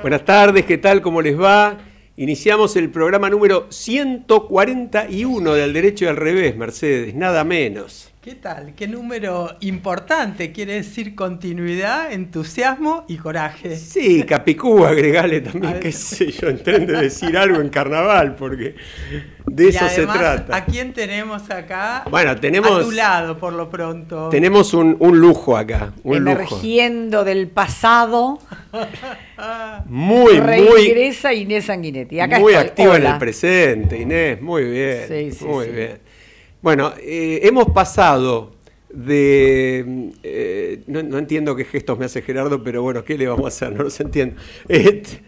Buenas tardes, ¿qué tal? ¿Cómo les va? Iniciamos el programa número 141 del Derecho al Revés, Mercedes, nada menos. ¿Qué tal? Qué número importante, quiere decir continuidad, entusiasmo y coraje. Sí, Capicú, agregale también, que sé yo, entiendo decir algo en carnaval, porque de eso se trata. ¿A quién tenemos acá? Bueno, tenemos. A tu lado, por lo pronto. Tenemos un, lujo acá, un Emergiendo del pasado. muy, muy. Inés Sanguinetti. muy activa en el presente, Inés, muy bien. Sí, sí, muy bien. Bueno, eh, hemos pasado de... Eh, no, entiendo qué gestos me hace Gerardo, pero bueno, ¿qué le vamos a hacer? No los entiendo. Este,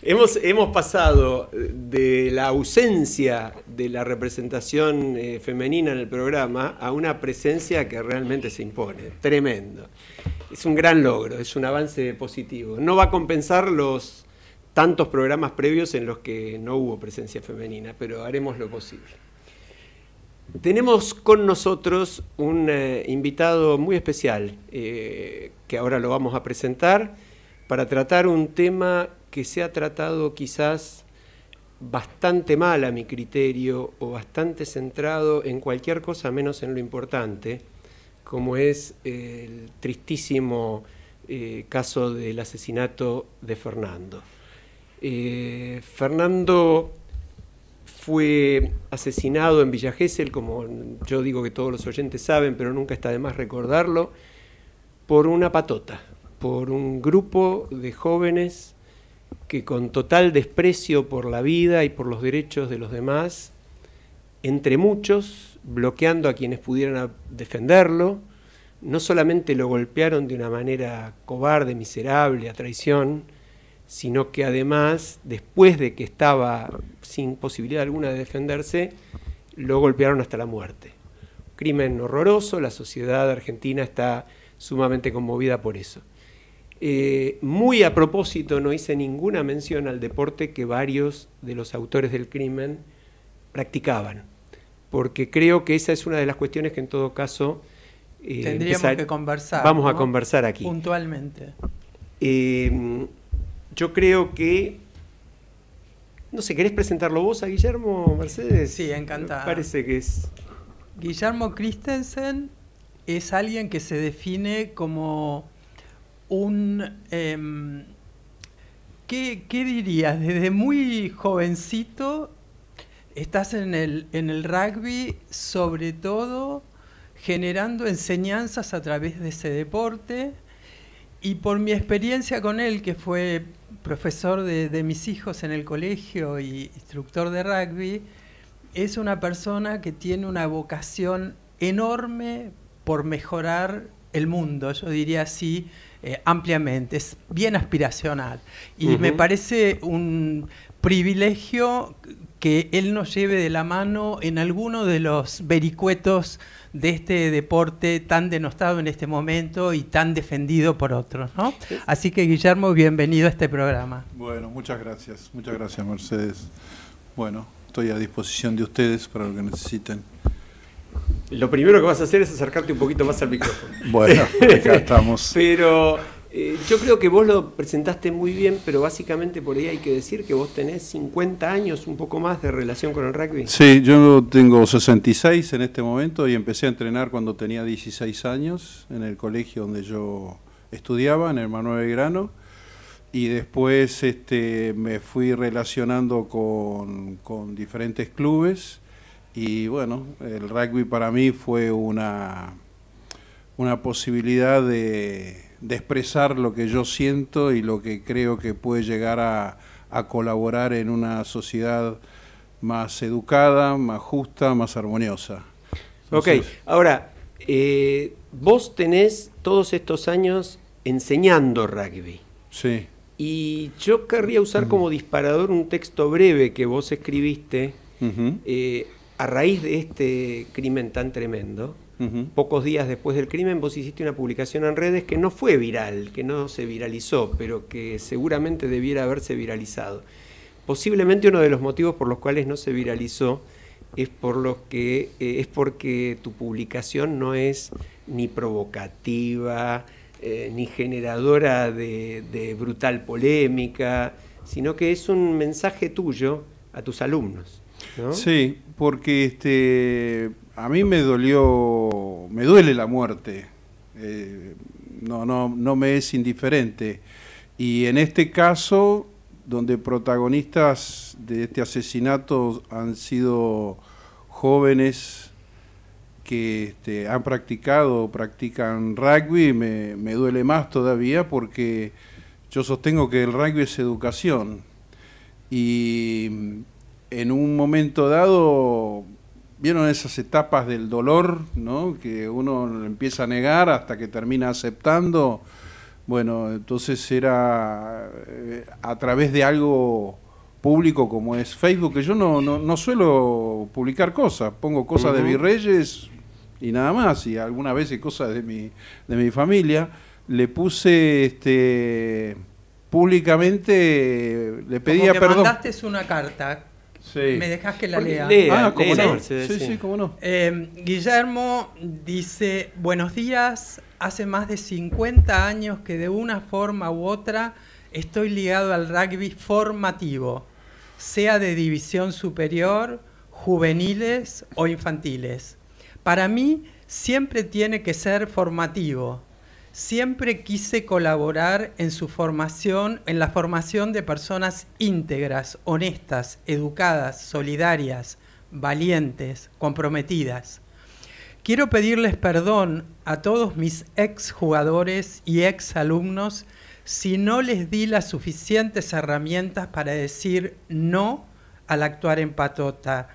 hemos, pasado de la ausencia de la representación eh, femenina en el programa a una presencia que realmente se impone. Tremendo. Es un gran logro, es un avance positivo. No va a compensar los tantos programas previos en los que no hubo presencia femenina, pero haremos lo posible. Tenemos con nosotros un eh, invitado muy especial, eh, que ahora lo vamos a presentar, para tratar un tema que se ha tratado quizás bastante mal a mi criterio o bastante centrado en cualquier cosa menos en lo importante, como es el tristísimo eh, caso del asesinato de Fernando. Fernando fue asesinado en Villa como yo digo que todos los oyentes saben, pero nunca está de más recordarlo, por una patota, por un grupo de jóvenes que con total desprecio por la vida y por los derechos de los demás, entre muchos, bloqueando a quienes pudieran defenderlo, no solamente lo golpearon de una manera cobarde, miserable, a traición, sino que además, después de que estaba sin posibilidad alguna de defenderse, lo golpearon hasta la muerte. Crimen horroroso, la sociedad argentina está sumamente conmovida por eso. Eh, muy a propósito no hice ninguna mención al deporte que varios de los autores del crimen practicaban, porque creo que esa es una de las cuestiones que en todo caso... Eh, Tendríamos que conversar. Vamos a conversar aquí. Puntualmente. Eh, yo creo que no sé, ¿querés presentarlo vos a Guillermo Mercedes? Sí, encantado. Parece que es. Guillermo Christensen es alguien que se define como un. Em, ¿qué, dirías? Desde muy jovencito estás en el, en el rugby, sobre todo generando enseñanzas a través de ese deporte. Y por mi experiencia con él, que fue profesor de, mis hijos en el colegio y instructor de rugby, es una persona que tiene una vocación enorme por mejorar el mundo, yo diría así eh, ampliamente, es bien aspiracional. Y me parece un privilegio que él nos lleve de la mano en alguno de los vericuetos de este deporte tan denostado en este momento y tan defendido por otros. ¿no? Así que Guillermo, bienvenido a este programa. Bueno, muchas gracias, muchas gracias Mercedes. Bueno, estoy a disposición de ustedes para lo que necesiten. Lo primero que vas a hacer es acercarte un poquito más al micrófono. Bueno, acá estamos. Pero eh, yo creo que vos lo presentaste muy bien, pero básicamente por ahí hay que decir que vos tenés 50 años, un poco más, de relación con el rugby. Sí, yo tengo 66 en este momento y empecé a entrenar cuando tenía 16 años en el colegio donde yo estudiaba, en el Manuel Grano. Y después este, me fui relacionando con, con diferentes clubes y bueno, el rugby para mí fue una, una posibilidad de de expresar lo que yo siento y lo que creo que puede llegar a, colaborar en una sociedad más educada, más justa, más armoniosa. ok, ahora, eh, vos tenés todos estos años enseñando rugby. Sí. Y yo querría usar como disparador un texto breve que vos escribiste eh, a raíz de este crimen tan tremendo, Pocos días después del crimen vos hiciste una publicación en redes que no fue viral, que no se viralizó, pero que seguramente debiera haberse viralizado. Posiblemente uno de los motivos por los cuales no se viralizó es, por los que, eh, es porque tu publicación no es ni provocativa, eh, ni generadora de, brutal polémica, sino que es un mensaje tuyo a tus alumnos. Sí, porque este, a mí me dolió, me duele la muerte, eh, no, no, no me es indiferente. Y en este caso, donde protagonistas de este asesinato han sido jóvenes que este, han practicado practican rugby, me, me duele más todavía porque yo sostengo que el rugby es educación. Y en un momento dado ¿Vieron esas etapas del dolor, ¿no? que uno empieza a negar hasta que termina aceptando? Bueno, entonces era eh, a través de algo público como es Facebook, que yo no, no, no suelo publicar cosas, pongo cosas de virreyes y nada más, y alguna vez cosas de mi, de mi familia. Le puse este públicamente, le pedía como que mandaste una carta ¿Me dejas que la lea? Ah, sí, sí, no. Eh, Guillermo dice, buenos días, hace más de 50 años que de una forma u otra estoy ligado al rugby formativo, sea de división superior, juveniles o infantiles. Para mí siempre tiene que ser formativo, siempre quise colaborar en su formación, en la formación de personas íntegras, honestas, educadas, solidarias, valientes, comprometidas. Quiero pedirles perdón a todos mis ex jugadores y ex alumnos si no les di las suficientes herramientas para decir no al actuar en patota,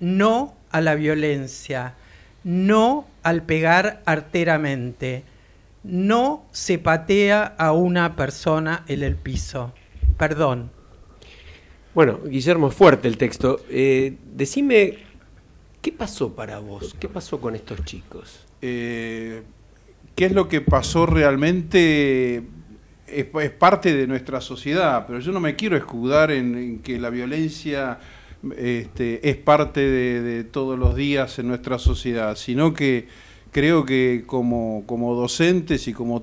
no a la violencia, no al pegar arteramente no se patea a una persona en el piso. Perdón. Bueno, Guillermo, es fuerte el texto. Eh, decime, ¿qué pasó para vos? ¿Qué pasó con estos chicos? Eh, ¿Qué es lo que pasó realmente? Es, parte de nuestra sociedad, pero yo no me quiero escudar en, que la violencia este, es parte de, todos los días en nuestra sociedad, sino que creo que como, docentes y como,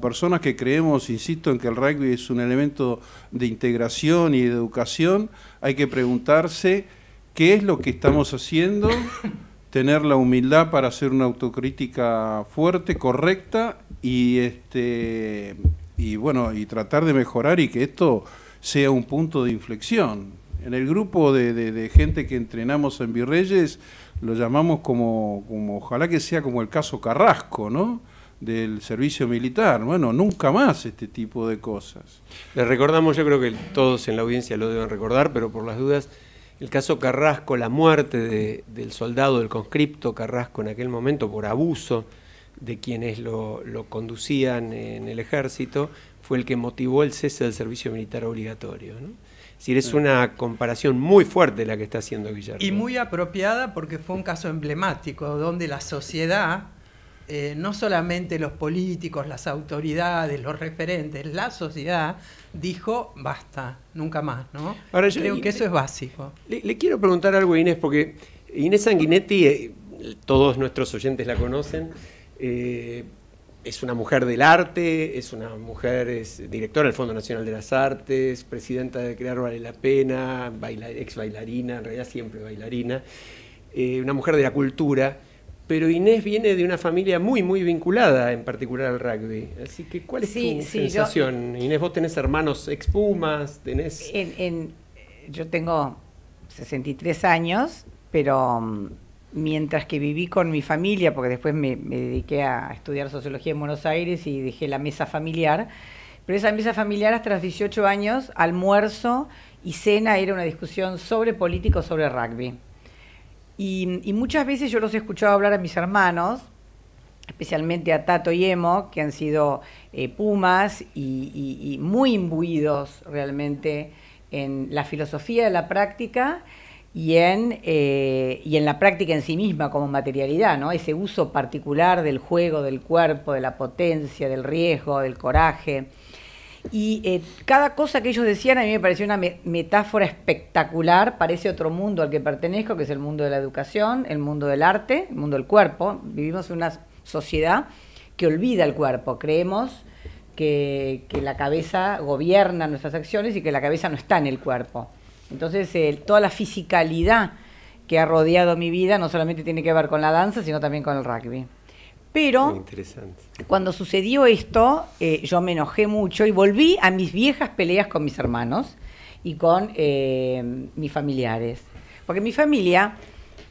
personas que creemos, insisto, en que el rugby es un elemento de integración y de educación, hay que preguntarse qué es lo que estamos haciendo, tener la humildad para hacer una autocrítica fuerte, correcta y este, y bueno, y tratar de mejorar y que esto sea un punto de inflexión. En el grupo de gente que entrenamos en Virreyes, lo llamamos como, como, ojalá que sea como el caso Carrasco, ¿no? del servicio militar. Bueno, nunca más este tipo de cosas. Le recordamos, yo creo que todos en la audiencia lo deben recordar, pero por las dudas, el caso Carrasco, la muerte de, del soldado, del conscripto Carrasco en aquel momento por abuso de quienes lo, lo conducían en el ejército, fue el que motivó el cese del servicio militar obligatorio. ¿no? Es decir, es una comparación muy fuerte la que está haciendo Guillermo. Y muy apropiada porque fue un caso emblemático donde la sociedad, eh, no solamente los políticos, las autoridades, los referentes, la sociedad dijo basta, nunca más, ¿no? Ahora yo Creo que eso es básico. Le, quiero preguntar algo a Inés, porque Inés Sanguinetti, eh, todos nuestros oyentes la conocen, eh, es una mujer del arte, es una mujer, es directora del Fondo Nacional de las Artes, presidenta de Crear Vale la Pena, ex bailarina, en realidad siempre bailarina, eh, una mujer de la cultura. Pero Inés viene de una familia muy, muy vinculada, en particular al rugby. Así que, ¿cuál es tu sensación? Inés, vos tenés hermanos ex Pumas, tenés... yo tengo 63 años, pero mm, mientras que viví con mi familia, porque después me, dediqué a estudiar sociología en Buenos Aires y dejé la mesa familiar, pero esa mesa familiar hasta los 18 años, almuerzo y cena era una discusión sobre político, sobre rugby. Y, muchas veces yo los he escuchado hablar a mis hermanos, especialmente a Tato y Emo, que han sido eh, pumas y muy imbuidos realmente en la filosofía de la práctica y en, eh, y en la práctica en sí misma como materialidad, ¿no? ese uso particular del juego, del cuerpo, de la potencia, del riesgo, del coraje. Y eh, cada cosa que ellos decían a mí me pareció una metáfora espectacular parece otro mundo al que pertenezco, que es el mundo de la educación, el mundo del arte, el mundo del cuerpo. Vivimos en una sociedad que olvida el cuerpo, creemos que, que la cabeza gobierna nuestras acciones y que la cabeza no está en el cuerpo. Entonces, toda la fisicalidad que ha rodeado mi vida no solamente tiene que ver con la danza, sino también con el rugby. Pero cuando sucedió esto, eh, yo me enojé mucho y volví a mis viejas peleas con mis hermanos y con eh, mis familiares. Porque mi familia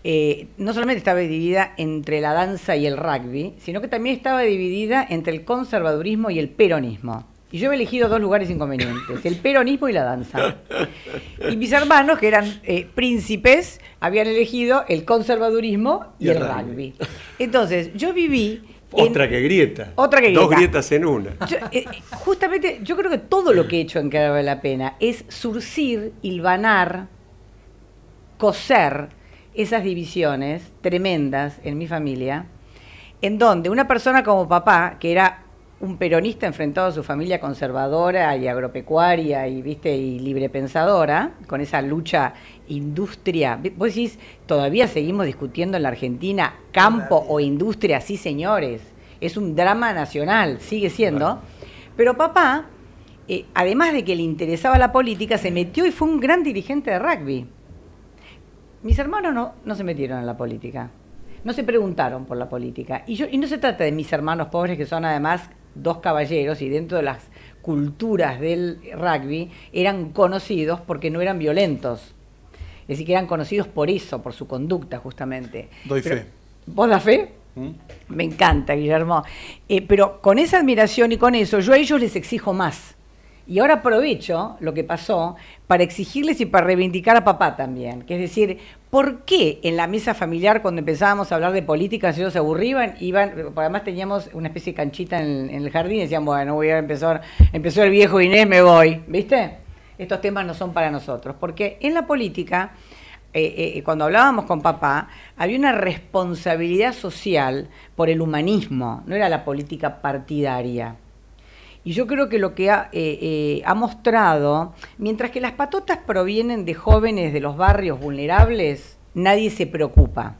eh, no solamente estaba dividida entre la danza y el rugby, sino que también estaba dividida entre el conservadurismo y el peronismo. Y yo he elegido dos lugares inconvenientes, el peronismo y la danza. Y mis hermanos, que eran eh, príncipes, habían elegido el conservadurismo y, el rugby. Entonces, yo viví... otra que grieta. Otra que grieta. Dos grietas en una. Eh, justamente, yo creo que todo lo que he hecho en que vale la pena es surcir, hilvanar, coser esas divisiones tremendas en mi familia, en donde una persona como papá, que era un peronista enfrentado a su familia conservadora y agropecuaria y viste y librepensadora, con esa lucha industria. Vos decís, todavía seguimos discutiendo en la Argentina campo o industria, sí señores. Es un drama nacional, sigue siendo. Pero papá, eh, además de que le interesaba la política, se metió y fue un gran dirigente de rugby. Mis hermanos no, no se metieron en la política no se preguntaron por la política. Y, yo, y no se trata de mis hermanos pobres que son además dos caballeros y dentro de las culturas del rugby eran conocidos porque no eran violentos. Es decir, que eran conocidos por eso, por su conducta justamente. Doy fe. ¿Vos la fe? ¿Mm? Me encanta, Guillermo. Eh, pero con esa admiración y con eso, yo a ellos les exijo más. Y ahora aprovecho lo que pasó para exigirles y para reivindicar a papá también, que es decir, ¿por qué en la mesa familiar cuando empezábamos a hablar de política ellos se aburrían? Iban, además teníamos una especie de canchita en, el jardín y decían, bueno, voy a empezar, empezó el viejo Inés, me voy, ¿viste? Estos temas no son para nosotros, porque en la política, eh, eh, eh, cuando hablábamos con papá, había una responsabilidad social por el humanismo, no era la política partidaria. Y yo creo que lo que eh, eh, ha, mostrado, mientras que las patotas provienen de jóvenes de los barrios vulnerables, nadie se preocupa.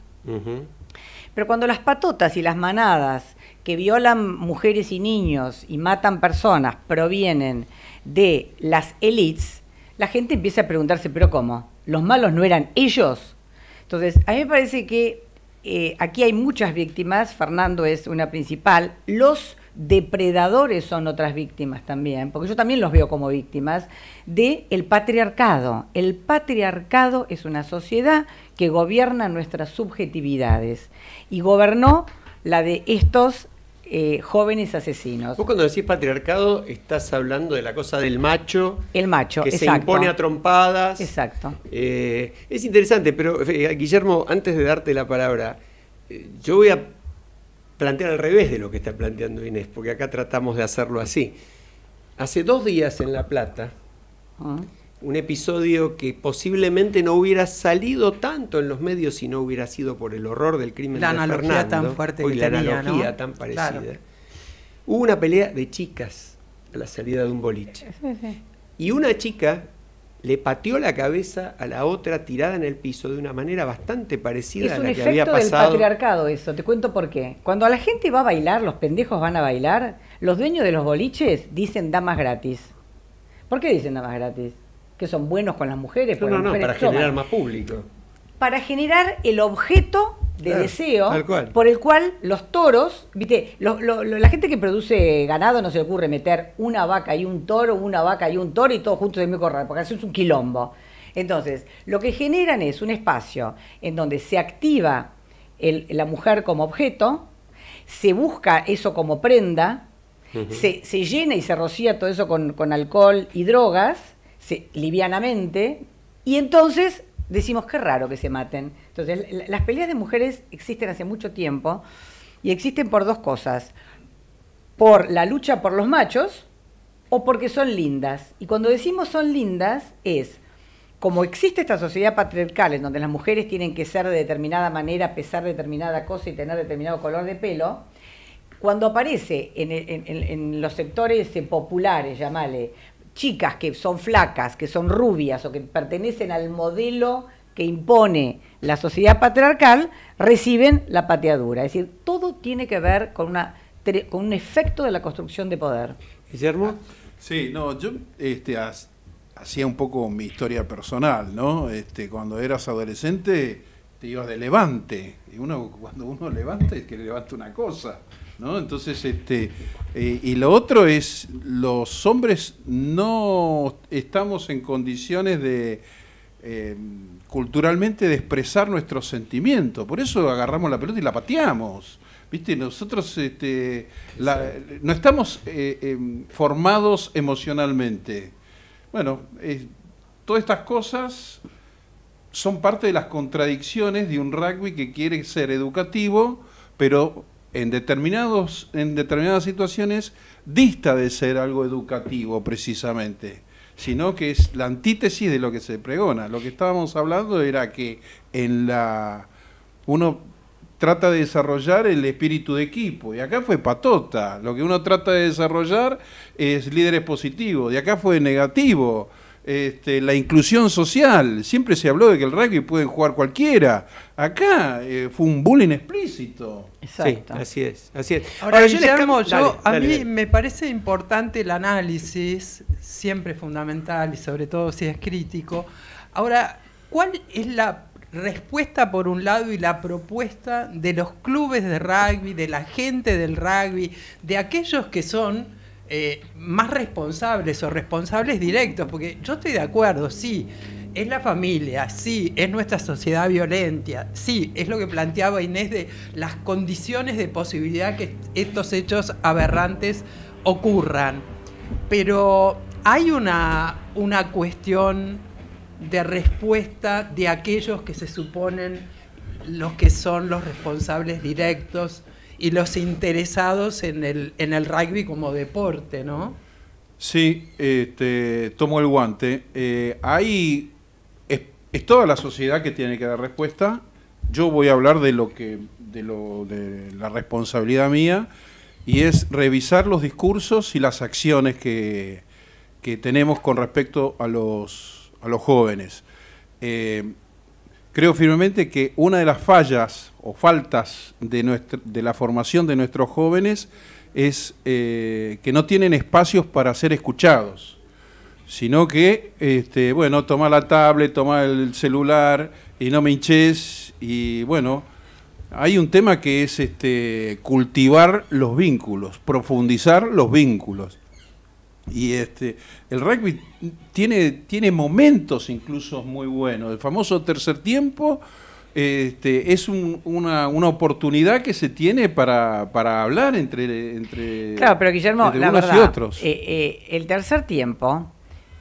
Pero cuando las patotas y las manadas que violan mujeres y niños y matan personas provienen de las élites, la gente empieza a preguntarse, pero ¿cómo? ¿Los malos no eran ellos? Entonces, a mí me parece que eh, aquí hay muchas víctimas, Fernando es una principal, los depredadores son otras víctimas también, porque yo también los veo como víctimas, de patriarcado. El patriarcado es una sociedad que gobierna nuestras subjetividades y gobernó la de estos eh, jóvenes asesinos. Vos cuando decís patriarcado estás hablando de la cosa del macho. El macho, Que se impone a trompadas. Exacto. Eh, es interesante, pero eh, Guillermo, antes de darte la palabra, yo voy a plantear al revés de lo que está planteando Inés, porque acá tratamos de hacerlo así. Hace dos días en La Plata, ah. un episodio que posiblemente no hubiera salido tanto en los medios si no hubiera sido por el horror del crimen de La tan fuerte que la analogía tan parecida. Hubo una pelea de chicas a la salida de un boliche. Y una chica le pateó la cabeza a la otra tirada en el piso de una manera bastante parecida a la que había pasado. Es un efecto del patriarcado eso, te cuento por qué. Cuando la gente va a bailar, los pendejos van a bailar, los dueños de los boliches dicen damas gratis. ¿Por qué dicen damas gratis? Que son buenos con las mujeres. No, no, para generar más público. Para generar el objeto de deseo por el cual los toros, viste, la gente que produce ganado no se ocurre meter una vaca y un toro, una vaca y un toro y todos juntos de el corral, porque eso es un quilombo. Entonces, lo que generan es un espacio en donde se activa la mujer como objeto, se busca eso como prenda, se, llena y se rocía todo eso con, alcohol y drogas, livianamente, y entonces decimos qué raro que se maten. Entonces, las peleas de mujeres existen hace mucho tiempo y existen por dos cosas. Por la lucha por los machos o porque son lindas. Y cuando decimos son lindas es, como existe esta sociedad patriarcal en donde las mujeres tienen que ser de determinada manera, pesar determinada cosa y tener determinado color de pelo, cuando aparece en, los sectores populares, llamale, chicas que son flacas, que son rubias o que pertenecen al modelo que impone la sociedad patriarcal, reciben la pateadura. Es decir, todo tiene que ver con, una, con un efecto de la construcción de poder. Guillermo. Sí, no, yo este, hacía un poco mi historia personal, ¿no? Este, cuando eras adolescente te ibas de levante, y uno cuando uno levanta es que levanta una cosa. ¿no? Entonces, este, eh, y lo otro es, los hombres no estamos en condiciones de eh, culturalmente de expresar nuestros sentimientos, por eso agarramos la pelota y la pateamos. ¿Viste? Nosotros este, no estamos eh, em, formados emocionalmente. Bueno, todas estas cosas son parte de las contradicciones de un rugby que quiere ser educativo, pero en, determinados, en determinadas situaciones dista de ser algo educativo precisamente, sino que es la antítesis de lo que se pregona. Lo que estábamos hablando era que en la uno trata de desarrollar el espíritu de equipo. Y acá fue patota. Lo que uno trata de desarrollar es líderes positivos. Y acá fue negativo. Este, la inclusión social. Siempre se habló de que el rugby puede jugar cualquiera. Acá eh, fue un bullying explícito. Exacto. así es, Ahora, yo, a mí me parece importante el análisis, siempre fundamental y sobre todo si es crítico. Ahora, ¿cuál es la respuesta por un lado y la propuesta de los clubes de rugby, de la gente del rugby, de aquellos que son eh, más responsables o responsables directos, porque yo estoy de acuerdo, sí, es la familia, sí, es nuestra sociedad violenta, sí, es lo que planteaba Inés de las condiciones de posibilidad que estos hechos aberrantes ocurran. Pero hay una, una cuestión de respuesta de aquellos que se suponen los que son los responsables directos y los interesados en el, en el rugby como deporte, ¿no? Sí, este, tomo el guante. Eh, es, toda la sociedad que tiene que dar respuesta. Yo voy a hablar de lo que, de lo, de la responsabilidad mía y es revisar los discursos y las acciones que, tenemos con respecto a los, a los jóvenes. Eh, Creo firmemente que una de las fallas o faltas de, nuestra, de la formación de nuestros jóvenes es eh, que no tienen espacios para ser escuchados, sino que, este, bueno, toma la tablet, toma el celular y no me hinches y bueno, hay un tema que es este, cultivar los vínculos, profundizar los vínculos. Y este, el rugby tiene, tiene momentos incluso muy buenos. El famoso tercer tiempo este, es una, una, oportunidad que se tiene para, hablar entre, entre, claro, pero Guillermo, y otros. Eh, eh, el tercer tiempo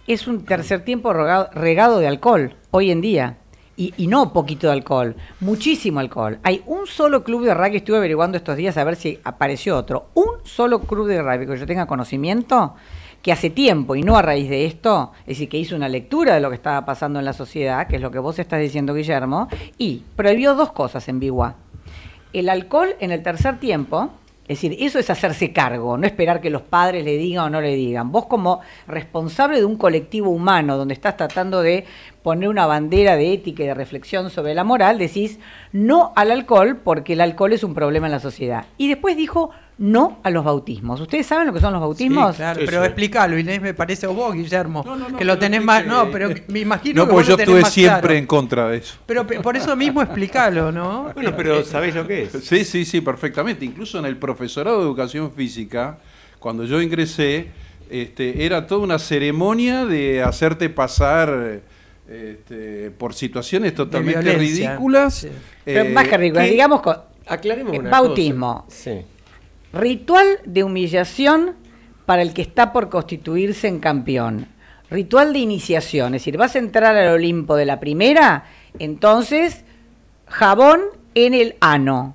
es un tercer tiempo regado, de alcohol hoy en día. Y, y, no poquito de alcohol, muchísimo alcohol. Hay un solo club de rugby, estuve averiguando estos días a ver si apareció otro, un solo club de rugby que yo tenga conocimiento que hace tiempo y no a raíz de esto, es decir, que hizo una lectura de lo que estaba pasando en la sociedad, que es lo que vos estás diciendo, Guillermo, y prohibió dos cosas en Biwa. El alcohol en el tercer tiempo, es decir, eso es hacerse cargo, no esperar que los padres le digan o no le digan. Vos como responsable de un colectivo humano donde estás tratando de poner una bandera de ética y de reflexión sobre la moral, decís no al alcohol porque el alcohol es un problema en la sociedad. Y después dijo no a los bautismos. ¿Ustedes saben lo que son los bautismos? claro, pero explícalo, Inés, me parece, a vos, Guillermo, que lo tenés más... No, pero me imagino no, pues yo estuve siempre en contra de eso. Pero por eso mismo explícalo, ¿no? Bueno, pero ¿sabés lo que es? Sí, sí, sí, perfectamente. Incluso en el profesorado de Educación Física, cuando yo ingresé, este, era toda una ceremonia de hacerte pasar... Este, por situaciones totalmente ridículas. Eh, más que ridículas, digamos, aclaremos eh, una bautismo. Sí Ritual de humillación para el que está por constituirse en campeón. Ritual de iniciación, es decir, vas a entrar al Olimpo de la primera, entonces jabón en el ano,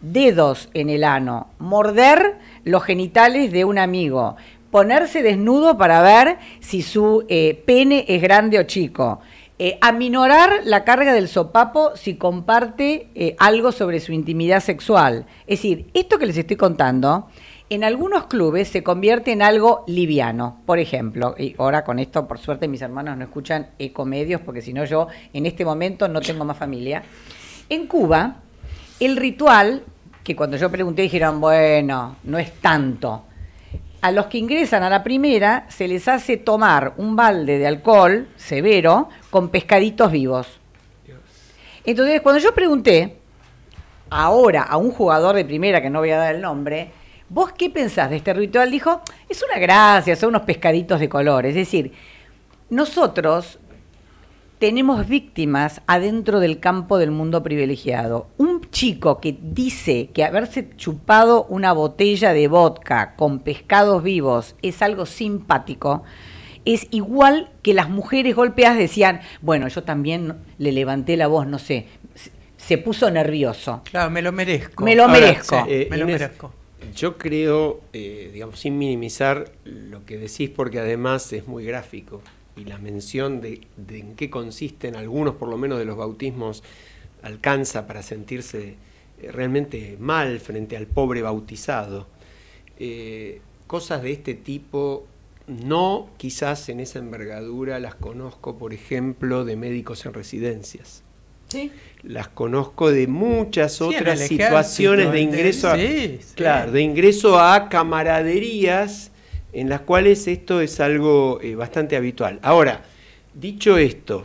dedos en el ano, morder los genitales de un amigo, ponerse desnudo para ver si su eh, pene es grande o chico. Eh, aminorar la carga del sopapo si comparte eh, algo sobre su intimidad sexual. Es decir, esto que les estoy contando, en algunos clubes se convierte en algo liviano. Por ejemplo, y ahora con esto, por suerte, mis hermanos no escuchan comedios porque si no, yo en este momento no tengo más familia. En Cuba, el ritual, que cuando yo pregunté dijeron, bueno, no es tanto a los que ingresan a la primera se les hace tomar un balde de alcohol severo con pescaditos vivos. Entonces, cuando yo pregunté ahora a un jugador de primera, que no voy a dar el nombre, ¿vos qué pensás de este ritual? Dijo, es una gracia, son unos pescaditos de color. Es decir, nosotros tenemos víctimas adentro del campo del mundo privilegiado. Un chico que dice que haberse chupado una botella de vodka con pescados vivos es algo simpático, es igual que las mujeres golpeadas decían, bueno, yo también le levanté la voz, no sé, se puso nervioso. Claro, me lo merezco. Me lo merezco. Eh, eh, merezco. Yo creo, eh, digamos, sin minimizar lo que decís, porque además es muy gráfico y la mención de, en qué consisten algunos, por lo menos, de los bautismos alcanza para sentirse eh, realmente mal frente al pobre bautizado. Eh, cosas de este tipo no quizás en esa envergadura las conozco, por ejemplo, de médicos en residencias. Sí. Las conozco de muchas otras situaciones de ingreso, a, claro, de ingreso a camaraderías en las cuales esto es algo eh, bastante habitual. Ahora, dicho esto,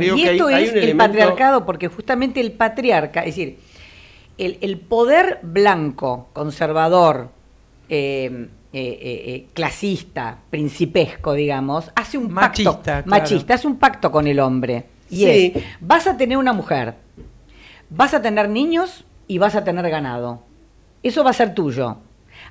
y esto es el patriarcado, porque justamente el patriarca, es decir, el, poder blanco, conservador, eh, eh, clasista, principesco, digamos, hace un pacto machista, hace un pacto con el hombre. Y es, vas a tener una mujer, vas a tener niños y vas a tener ganado. Eso va a ser tuyo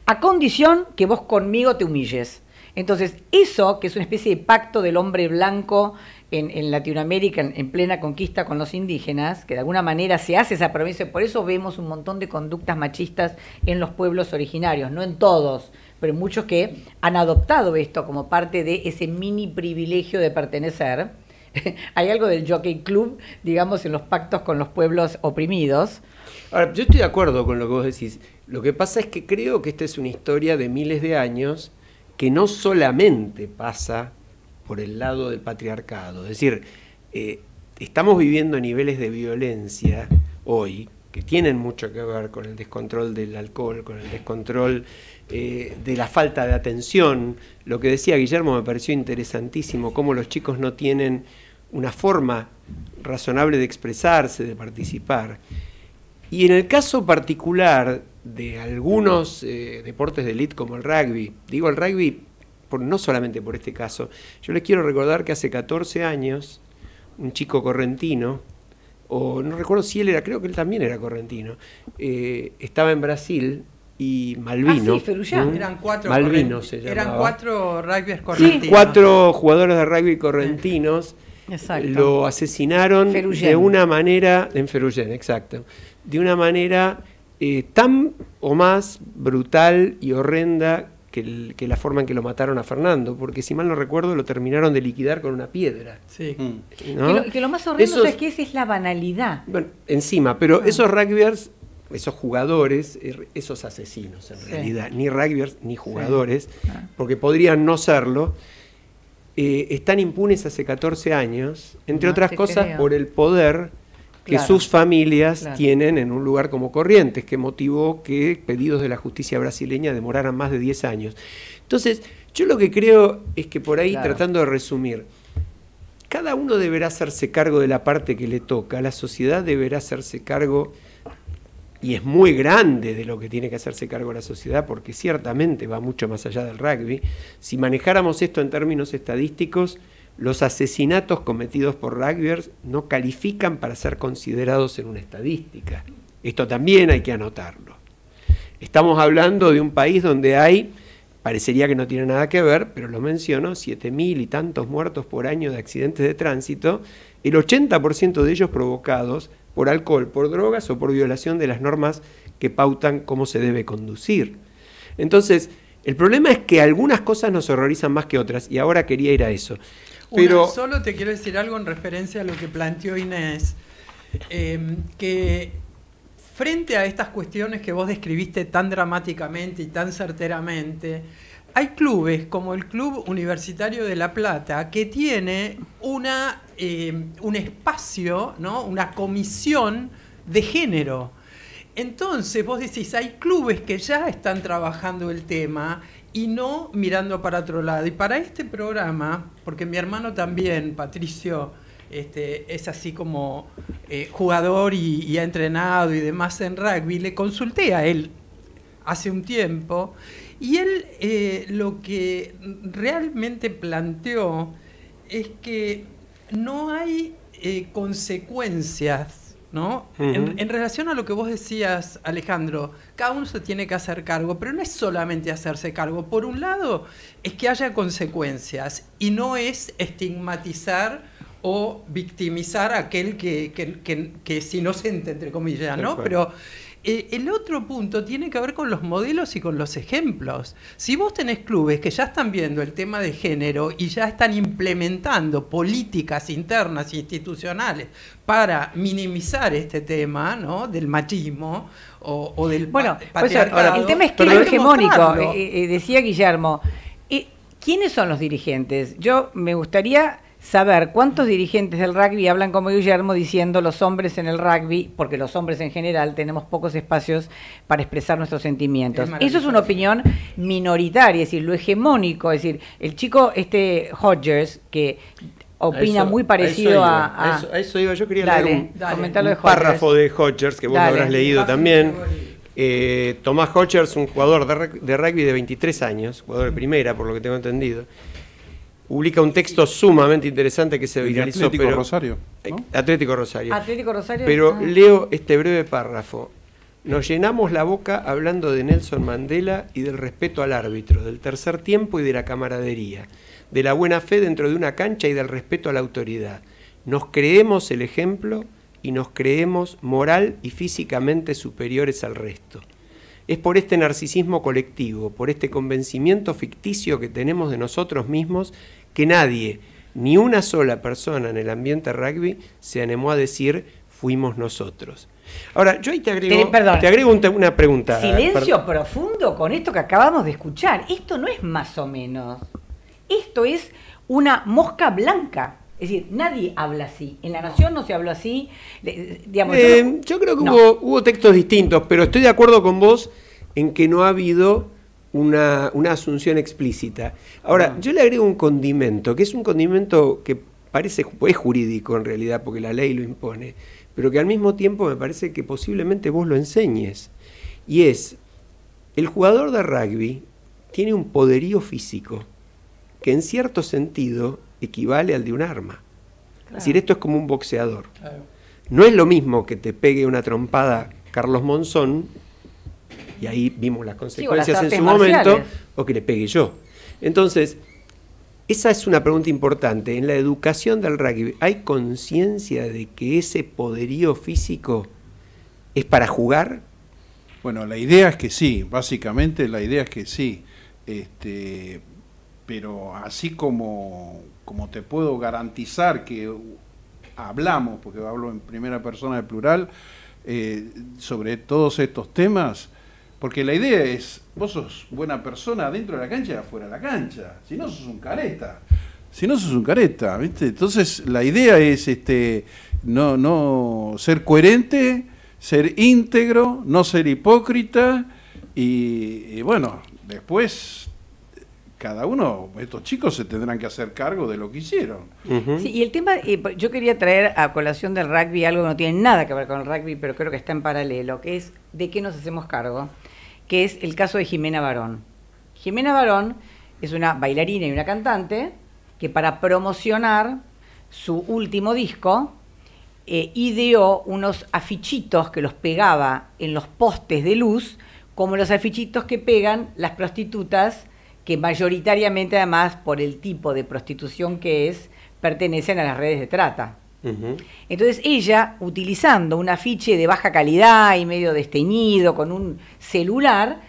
a condición que vos conmigo te humilles. Entonces, eso, que es una especie de pacto del hombre blanco en, Latinoamérica, en, plena conquista con los indígenas, que de alguna manera se hace esa promesa, por eso vemos un montón de conductas machistas en los pueblos originarios, no en todos, pero en muchos que han adoptado esto como parte de ese mini privilegio de pertenecer. Hay algo del jockey club, digamos, en los pactos con los pueblos oprimidos. Ahora, yo estoy de acuerdo con lo que vos decís. Lo que pasa es que creo que esta es una historia de miles de años que no solamente pasa por el lado del patriarcado. Es decir, eh, estamos viviendo niveles de violencia hoy que tienen mucho que ver con el descontrol del alcohol, con el descontrol eh, de la falta de atención. Lo que decía Guillermo me pareció interesantísimo, cómo los chicos no tienen una forma razonable de expresarse, de participar. Y en el caso particular de algunos eh, deportes de elite como el rugby. Digo el rugby no solamente por este caso. Yo les quiero recordar que hace 14 años un chico correntino, o no recuerdo si él era, creo que él también era correntino, eh, estaba en Brasil y Malvino. Ah, sí, Eran cuatro. Malvino Eran cuatro correntinos. cuatro jugadores de rugby correntinos. Lo asesinaron de una manera, en Ferugén, exacto, de una manera eh, tan o más brutal y horrenda que, la forma en que lo mataron a Fernando, porque si mal no recuerdo lo terminaron de liquidar con una piedra. Sí. Mm. Que, lo, más horrendo es que esa es la banalidad. Bueno, encima, pero ah. esos rugbyers, esos jugadores, er, esos asesinos en realidad, ni rugbyers ni jugadores, ah. porque podrían no serlo, eh, están impunes hace 14 años, entre otras cosas por el poder que sus familias tienen en un lugar como Corrientes, que motivó que pedidos de la justicia brasileña demoraran más de 10 años. Entonces, yo lo que creo es que por ahí, tratando de resumir, cada uno deberá hacerse cargo de la parte que le toca, la sociedad deberá hacerse cargo, y es muy grande de lo que tiene que hacerse cargo la sociedad, porque ciertamente va mucho más allá del rugby. Si manejáramos esto en términos estadísticos, los asesinatos cometidos por rugbyers no califican para ser considerados en una estadística. Esto también hay que anotarlo. Estamos hablando de un país donde hay, parecería que no tiene nada que ver, pero lo menciono, 7.000 y tantos muertos por año de accidentes de tránsito, el 80% de ellos provocados por alcohol, por drogas o por violación de las normas que pautan cómo se debe conducir. Entonces, el problema es que algunas cosas nos horrorizan más que otras, y ahora quería ir a eso. Pero solo te quiero decir algo en referencia a lo que planteó Inés, em, que frente a estas cuestiones que vos describiste tan dramáticamente y tan certeramente, hay clubes como el Club Universitario de La Plata que tiene una, em, un espacio, ¿no? una comisión de género. Entonces vos decís, hay clubes que ya están trabajando el tema y no mirando para otro lado. Y para este programa, porque mi hermano también, Patricio, este, es así como eh, jugador y, ha entrenado y demás en rugby, le consulté a él hace un tiempo y él eh, lo que realmente planteó es que no hay eh, consecuencias ¿no? en, relación a lo que vos decías, Alejandro, cada uno se tiene que hacer cargo, pero no es solamente hacerse cargo. Por un lado, es que haya consecuencias y no es estigmatizar o victimizar a aquel que, que, que, que es inocente, entre comillas, ¿no? Pero eh, el otro punto tiene que ver con los modelos y con los ejemplos. Si vos tenés clubes que ya están viendo el tema de género y ya están implementando políticas internas e institucionales para minimizar este tema ¿no? del machismo o, del bueno, pues, el tema es que hegemónico, eh, eh, decía Guillermo. ¿Quiénes son los dirigentes? Yo me gustaría saber cuántos dirigentes del rugby hablan como Guillermo diciendo los hombres en el rugby, porque los hombres en general tenemos pocos espacios para expresar nuestros sentimientos. Eso es una opinión minoritaria, es decir, lo hegemónico, es decir, el chico este Hodgers que opina muy parecido a, eso, a, Eso, iba. yo quería leer un, párrafo de Hodgers que vos lo habrás leído también. Eh, Tomás Hodgers, un jugador de, de rugby de 23 años, jugador de primera, por lo que tengo entendido publica un texto sumamente interesante que se viralizó. Atlético Rosario. Eh, ¿no? Atlético Rosario. Atlético Rosario. Pero ah. leo este breve párrafo. Nos llenamos la boca hablando de Nelson Mandela y del respeto al árbitro, del tercer tiempo y de la camaradería, de la buena fe dentro de una cancha y del respeto a la autoridad. Nos creemos el ejemplo y nos creemos moral y físicamente superiores al resto. Es por este narcisismo colectivo, por este convencimiento ficticio que tenemos de nosotros mismos que nadie, ni una sola persona en el ambiente rugby se animó a decir fuimos nosotros. Ahora, yo ahí te agrego, una pregunta. Silencio profundo con esto que acabamos de escuchar. Esto no es más o menos. Esto es una mosca blanca. Es decir, nadie habla así. En La Nación no se habló así. Eh, yo, creo que hubo textos distintos, pero estoy de acuerdo con vos en que no ha habido una, una asunción explícita. Ahora, ah. yo le agrego un condimento, que es un condimento que parece es jurídico en realidad, porque la ley lo impone, pero que al mismo tiempo me parece que posiblemente vos lo enseñes. Y es, el jugador de rugby tiene un poderío físico que en cierto sentido equivale al de un arma. Es decir, esto es como un boxeador. No es lo mismo que te pegue una trompada Carlos Monzón y ahí vimos las consecuencias en su momento, o que le pegue yo. Entonces, esa es una pregunta importante. En la educación del rugby, ¿hay conciencia de que ese poderío físico es para jugar? Bueno, la idea es que sí, básicamente la idea es que sí. Este, pero así como, como te puedo garantizar que hablamos, porque hablo en primera persona de plural, eh, sobre todos estos temas, porque la idea es, vos sos buena persona dentro de la cancha y afuera de la cancha. Si no, sos un careta. Si no, sos un careta, ¿viste? Entonces, la idea es este, no, no ser coherente, ser íntegro, no ser hipócrita. Y, bueno, después cada uno, estos chicos se tendrán que hacer cargo de lo que hicieron. y el tema, eh, yo quería traer a colación del rugby algo que no tiene nada que ver con el rugby, pero creo que está en paralelo, que es de qué nos hacemos cargo que es el caso de Jimena Barón. Jimena Barón es una bailarina y una cantante que para promocionar su último disco eh, ideó unos afichitos que los pegaba en los postes de luz, como los afichitos que pegan las prostitutas que mayoritariamente además por el tipo de prostitución que es, pertenecen a las redes de trata. Entonces ella, utilizando un afiche de baja calidad y medio desteñido con un celular,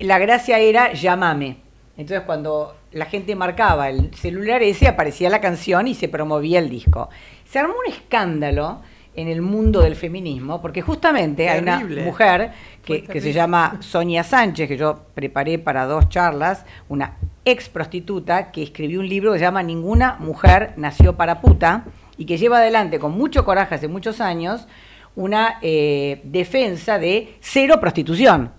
la gracia era llamame. Entonces cuando la gente marcaba el celular ese, aparecía la canción y se promovía el disco. Se armó un escándalo en el mundo del feminismo, porque justamente hay una mujer que, que, se llama Sonia Sánchez, que yo preparé para dos charlas, una ex prostituta que escribió un libro que se llama Ninguna mujer nació para puta, y que lleva adelante con mucho coraje hace muchos años una eh, defensa de cero prostitución.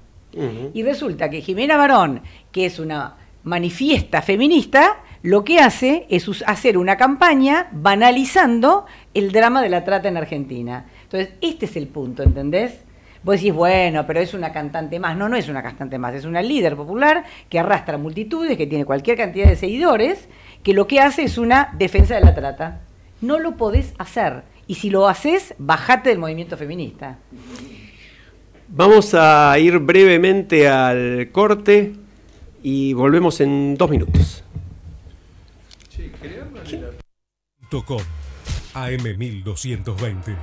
Y resulta que Jimena Barón, que es una manifiesta feminista, lo que hace es hacer una campaña banalizando el drama de la trata en Argentina. Entonces, este es el punto, ¿entendés? Vos decís, bueno, pero es una cantante más. No, no es una cantante más, es una líder popular que arrastra multitudes, que tiene cualquier cantidad de seguidores, que lo que hace es una defensa de la trata no lo podés hacer. Y si lo haces, bajate del movimiento feminista. Vamos a ir brevemente al corte y volvemos en dos minutos. AM1220.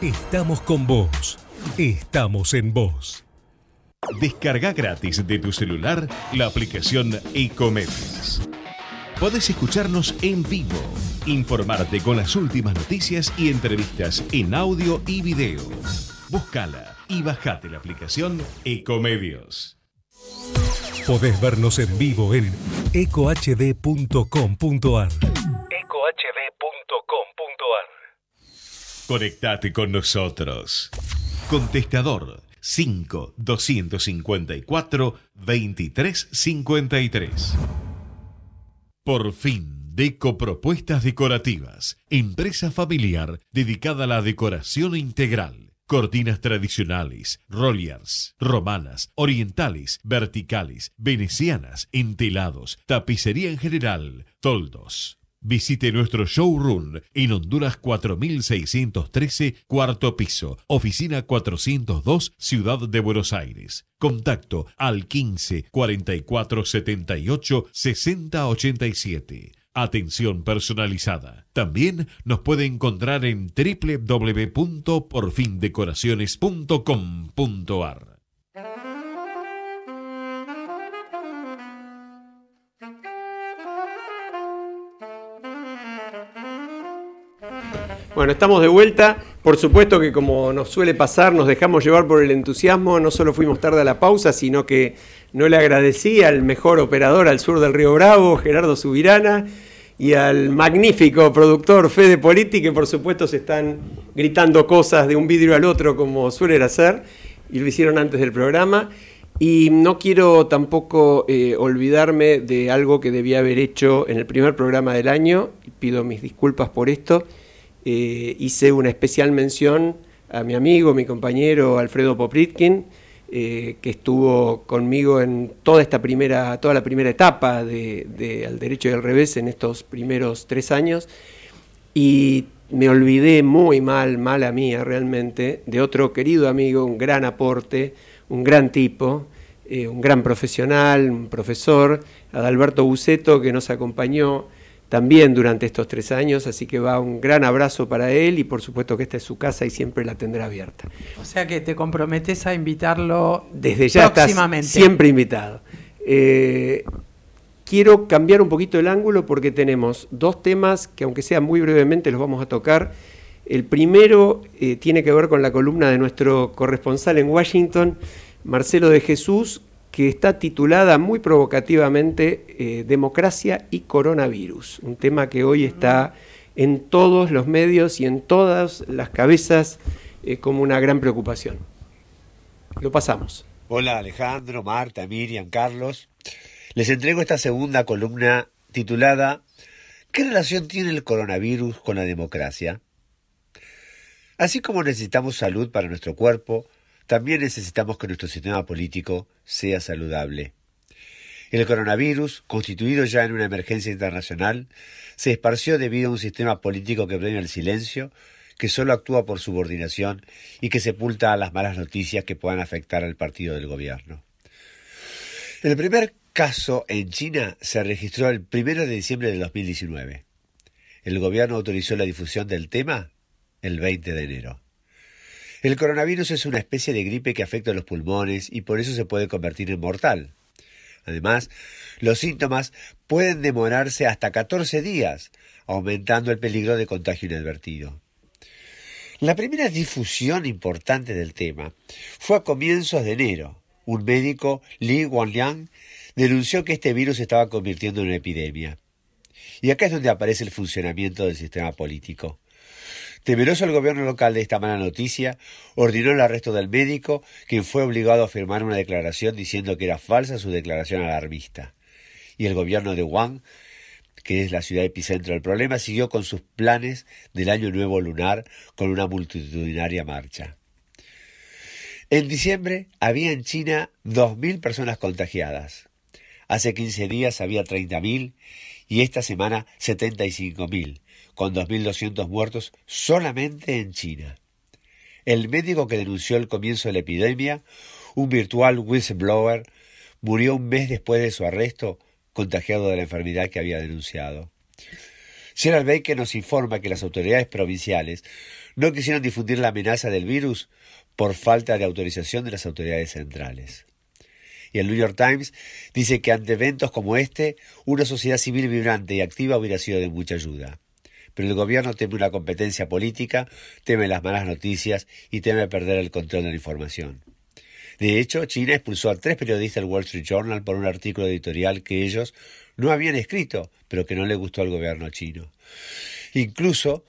Estamos con vos. Estamos en vos. Descarga gratis de tu celular la aplicación Ecometrics. Podés escucharnos en vivo, informarte con las últimas noticias y entrevistas en audio y video. Búscala y bajate la aplicación Ecomedios. Podés vernos en vivo en ecohd.com.ar. ecohd.com.ar. Conectate con nosotros. Contestador 5 254 2353. Por fin, Deco Propuestas Decorativas, empresa familiar dedicada a la decoración integral. Cortinas tradicionales, rolliers, romanas, orientales, verticales, venecianas, entelados, tapicería en general, toldos. Visite nuestro showroom en Honduras 4613, cuarto piso, oficina 402, Ciudad de Buenos Aires. Contacto al 15 44 78 60 87. Atención personalizada. También nos puede encontrar en www.porfindecoraciones.com.ar. Bueno, estamos de vuelta. Por supuesto que como nos suele pasar, nos dejamos llevar por el entusiasmo. No solo fuimos tarde a la pausa, sino que no le agradecí al mejor operador al sur del Río Bravo, Gerardo Subirana, y al magnífico productor Fede Politi, que por supuesto se están gritando cosas de un vidrio al otro como suele hacer, y lo hicieron antes del programa. Y no quiero tampoco eh, olvidarme de algo que debía haber hecho en el primer programa del año, pido mis disculpas por esto eh, hice una especial mención a mi amigo, mi compañero Alfredo Popritkin, eh, que estuvo conmigo en toda esta primera, toda la primera etapa de, Derecho y al Revés en estos primeros tres años. Y me olvidé muy mal, mala mía realmente, de otro querido amigo, un gran aporte, un gran tipo, eh, un gran profesional, un profesor, Adalberto Buceto, que nos acompañó también durante estos tres años, así que va un gran abrazo para él y por supuesto que esta es su casa y siempre la tendrá abierta. O sea que te comprometes a invitarlo desde ya próximamente. siempre invitado. Eh, quiero cambiar un poquito el ángulo porque tenemos dos temas que aunque sean muy brevemente los vamos a tocar. El primero eh, tiene que ver con la columna de nuestro corresponsal en Washington, Marcelo de Jesús, que está titulada muy provocativamente eh, Democracia y Coronavirus, un tema que hoy está en todos los medios y en todas las cabezas eh, como una gran preocupación. Lo pasamos. Hola Alejandro, Marta, Miriam, Carlos. Les entrego esta segunda columna titulada ¿Qué relación tiene el coronavirus con la democracia? Así como necesitamos salud para nuestro cuerpo, también necesitamos que nuestro sistema político sea saludable. El coronavirus, constituido ya en una emergencia internacional, se esparció debido a un sistema político que premia el silencio, que solo actúa por subordinación y que sepulta a las malas noticias que puedan afectar al partido del gobierno. El primer caso en China se registró el 1 de diciembre de 2019. El gobierno autorizó la difusión del tema el 20 de enero. El coronavirus es una especie de gripe que afecta a los pulmones y por eso se puede convertir en mortal. Además, los síntomas pueden demorarse hasta 14 días, aumentando el peligro de contagio inadvertido. La primera difusión importante del tema fue a comienzos de enero. Un médico, Li Wanliang, denunció que este virus se estaba convirtiendo en una epidemia. Y acá es donde aparece el funcionamiento del sistema político. Temeroso el gobierno local de esta mala noticia, ordenó el arresto del médico, quien fue obligado a firmar una declaración diciendo que era falsa su declaración alarmista. Y el gobierno de Wuhan, que es la ciudad epicentro del problema, siguió con sus planes del año nuevo lunar con una multitudinaria marcha. En diciembre había en China 2.000 personas contagiadas. Hace 15 días había 30.000 y esta semana 75.000 con 2.200 muertos solamente en China. El médico que denunció el comienzo de la epidemia, un virtual whistleblower, murió un mes después de su arresto contagiado de la enfermedad que había denunciado. Gerald Baker nos informa que las autoridades provinciales no quisieron difundir la amenaza del virus por falta de autorización de las autoridades centrales. Y el New York Times dice que ante eventos como este, una sociedad civil vibrante y activa hubiera sido de mucha ayuda pero el gobierno teme una competencia política, teme las malas noticias y teme perder el control de la información. De hecho, China expulsó a tres periodistas del Wall Street Journal por un artículo editorial que ellos no habían escrito, pero que no le gustó al gobierno chino. Incluso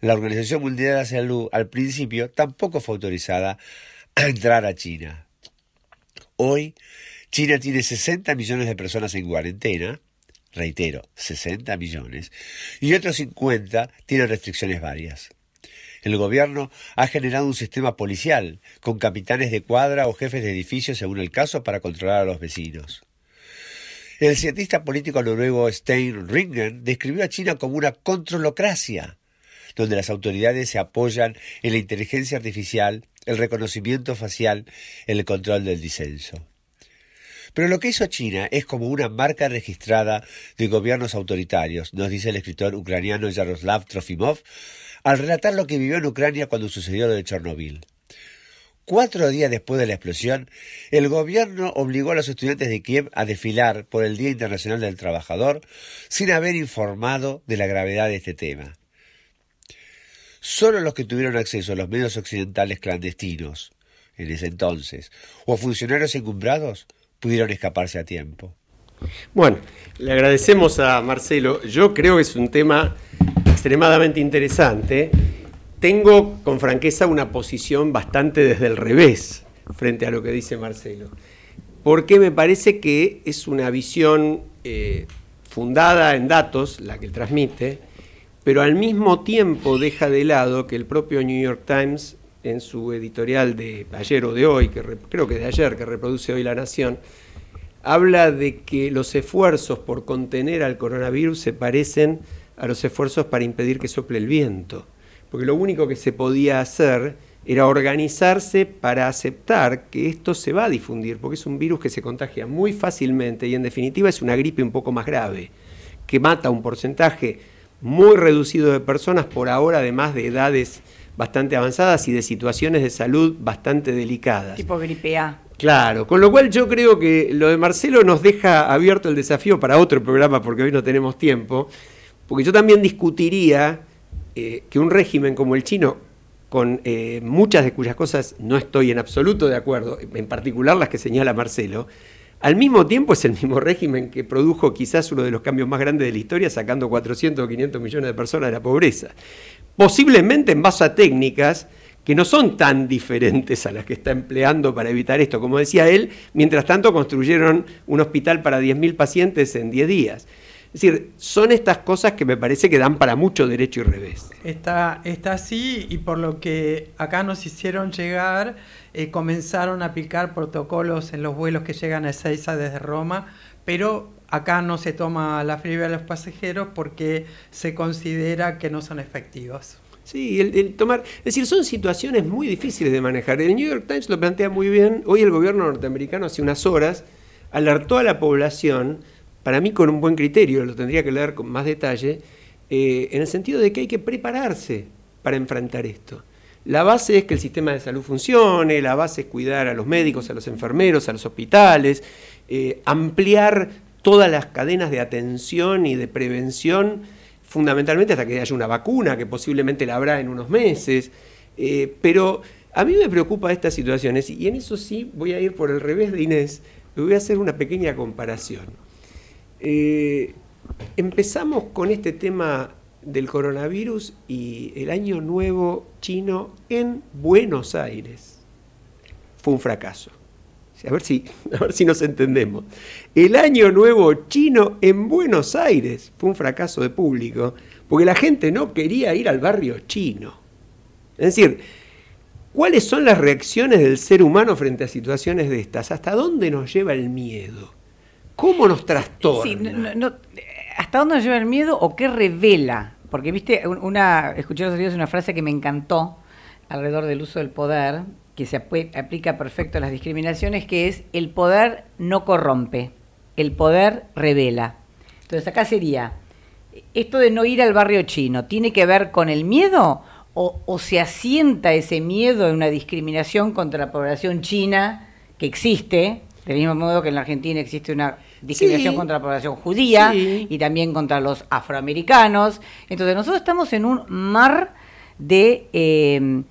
la Organización Mundial de la Salud al principio tampoco fue autorizada a entrar a China. Hoy, China tiene 60 millones de personas en cuarentena, reitero, 60 millones, y otros 50 tienen restricciones varias. El gobierno ha generado un sistema policial con capitanes de cuadra o jefes de edificio según el caso para controlar a los vecinos. El cientista político noruego Stein Ringen describió a China como una controlocracia, donde las autoridades se apoyan en la inteligencia artificial, el reconocimiento facial, el control del disenso. Pero lo que hizo China es como una marca registrada de gobiernos autoritarios, nos dice el escritor ucraniano Yaroslav Trofimov, al relatar lo que vivió en Ucrania cuando sucedió lo de Chernobyl. Cuatro días después de la explosión, el gobierno obligó a los estudiantes de Kiev a desfilar por el Día Internacional del Trabajador sin haber informado de la gravedad de este tema. Solo los que tuvieron acceso a los medios occidentales clandestinos en ese entonces o funcionarios encumbrados pudieron escaparse a tiempo. Bueno, le agradecemos a Marcelo. Yo creo que es un tema extremadamente interesante. Tengo con franqueza una posición bastante desde el revés frente a lo que dice Marcelo, porque me parece que es una visión eh, fundada en datos, la que transmite, pero al mismo tiempo deja de lado que el propio New York Times en su editorial de ayer o de hoy, que creo que de ayer, que reproduce hoy La Nación, habla de que los esfuerzos por contener al coronavirus se parecen a los esfuerzos para impedir que sople el viento, porque lo único que se podía hacer era organizarse para aceptar que esto se va a difundir, porque es un virus que se contagia muy fácilmente y en definitiva es una gripe un poco más grave, que mata un porcentaje muy reducido de personas por ahora, además de edades bastante avanzadas y de situaciones de salud bastante delicadas. Tipo gripe A. Claro, con lo cual yo creo que lo de Marcelo nos deja abierto el desafío para otro programa porque hoy no tenemos tiempo, porque yo también discutiría eh, que un régimen como el chino, con eh, muchas de cuyas cosas no estoy en absoluto de acuerdo, en particular las que señala Marcelo, al mismo tiempo es el mismo régimen que produjo quizás uno de los cambios más grandes de la historia, sacando 400 o 500 millones de personas de la pobreza posiblemente en base a técnicas que no son tan diferentes a las que está empleando para evitar esto. Como decía él, mientras tanto construyeron un hospital para 10.000 pacientes en 10 días. Es decir, son estas cosas que me parece que dan para mucho derecho y revés. Está, está así y por lo que acá nos hicieron llegar, eh, comenzaron a aplicar protocolos en los vuelos que llegan a Ezeiza desde Roma, pero acá no se toma la fiebre de los pasajeros porque se considera que no son efectivos. Sí, el, tomar, es decir, son situaciones muy difíciles de manejar. El New York Times lo plantea muy bien. Hoy el gobierno norteamericano hace unas horas alertó a la población, para mí con un buen criterio, lo tendría que leer con más detalle, eh, en el sentido de que hay que prepararse para enfrentar esto. La base es que el sistema de salud funcione, la base es cuidar a los médicos, a los enfermeros, a los hospitales, eh, ampliar todas las cadenas de atención y de prevención, fundamentalmente hasta que haya una vacuna, que posiblemente la habrá en unos meses. Eh, pero a mí me preocupa estas situaciones y en eso sí voy a ir por el revés de Inés, le voy a hacer una pequeña comparación. Eh, empezamos con este tema del coronavirus y el año nuevo chino en Buenos Aires. Fue un fracaso. A ver, si, si nos entendemos. El año nuevo chino en Buenos Aires fue un fracaso de público, porque la gente no quería ir al barrio chino. Es decir, ¿cuáles son las reacciones del ser humano frente a situaciones de estas? ¿Hasta dónde nos lleva el miedo? ¿Cómo nos trastorna? ¿Hasta dónde nos lleva el miedo o qué revela? Porque, viste, una, escuché los una frase que me encantó alrededor del uso del poder, que se aplica perfecto a las discriminaciones, que es el poder no corrompe, el poder revela. Entonces acá sería, esto de no ir al barrio chino, ¿tiene que ver con el miedo o, se asienta ese miedo en una discriminación contra la población china que existe? Del mismo modo que en la Argentina existe una discriminación contra la población judía y también contra los afroamericanos. Entonces nosotros estamos en un mar de... Eh,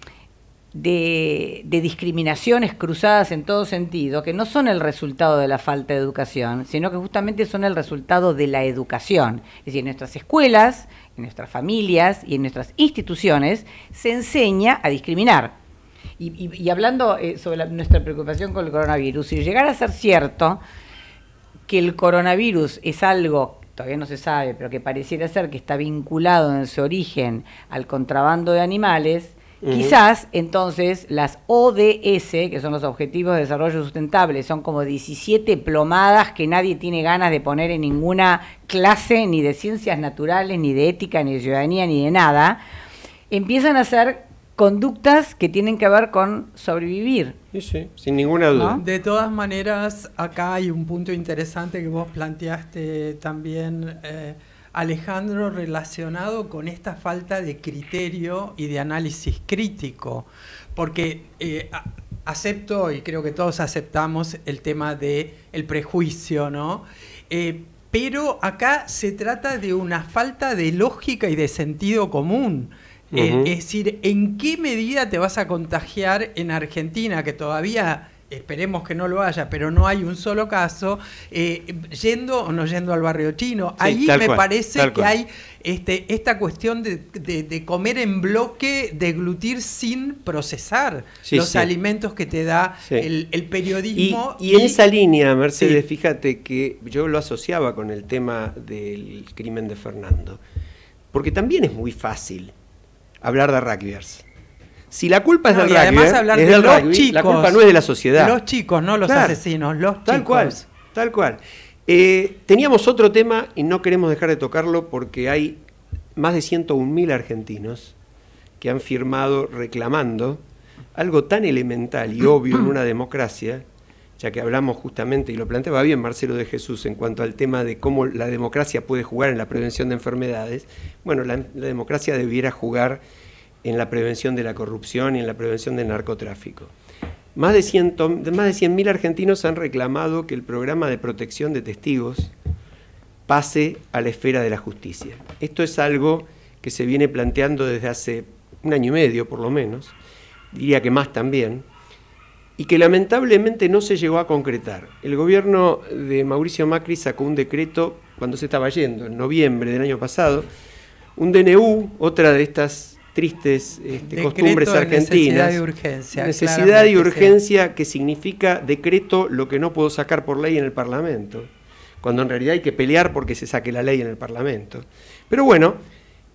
de, discriminaciones cruzadas en todo sentido, que no son el resultado de la falta de educación, sino que justamente son el resultado de la educación. Es decir, en nuestras escuelas, en nuestras familias y en nuestras instituciones se enseña a discriminar. Y, hablando eh, sobre nuestra preocupación con el coronavirus, si llegara a ser cierto que el coronavirus es algo todavía no se sabe, pero que pareciera ser que está vinculado en su origen al contrabando de animales, Quizás entonces las ODS, que son los Objetivos de Desarrollo Sustentable, son como 17 plomadas que nadie tiene ganas de poner en ninguna clase, ni de ciencias naturales, ni de ética, ni de ciudadanía, ni de nada, empiezan a ser conductas que tienen que ver con sobrevivir. Sí, sí, sin ninguna duda. De todas maneras, acá hay un punto interesante que vos planteaste también. Eh, Alejandro, relacionado con esta falta de criterio y de análisis crítico, porque eh, acepto y creo que todos aceptamos el tema del el prejuicio, ¿no? Eh, pero acá se trata de una falta de lógica y de sentido común. Eh, es decir, ¿en qué medida te vas a contagiar en Argentina, que todavía esperemos que no lo haya, pero no hay un solo caso, eh, yendo o no yendo al barrio chino. Ahí me parece que hay este, esta cuestión de, comer en bloque, de glutir sin procesar los alimentos que te da el, periodismo. Y, en esa línea, Mercedes, fíjate que yo lo asociaba con el tema del crimen de Fernando, porque también es muy fácil hablar de rugbyers. Si la culpa es del ¿eh? de los chicos, la culpa no es de la sociedad. Los chicos, no los asesinos, los tal Cual, tal cual. Eh, teníamos otro tema y no queremos dejar de tocarlo porque hay más de 101.000 argentinos que han firmado reclamando algo tan elemental y obvio en una democracia, ya que hablamos justamente, y lo planteaba bien Marcelo de Jesús en cuanto al tema de cómo la democracia puede jugar en la prevención de enfermedades, bueno, la democracia debiera jugar en la prevención de la corrupción y en la prevención del narcotráfico. Más de 100.000 argentinos han reclamado que el programa de protección de testigos pase a la esfera de la justicia. Esto es algo que se viene planteando desde hace un año y medio, por lo menos, diría que más también, y que lamentablemente no se llegó a concretar. El gobierno de Mauricio Macri sacó un decreto cuando se estaba yendo, en noviembre del año pasado, un DNU, otra de estas tristes este, costumbres argentinas. Necesidad y urgencia. Necesidad y urgencia que significa decreto lo que no puedo sacar por ley en el Parlamento, cuando en realidad hay que pelear porque se saque la ley en el Parlamento. Pero bueno,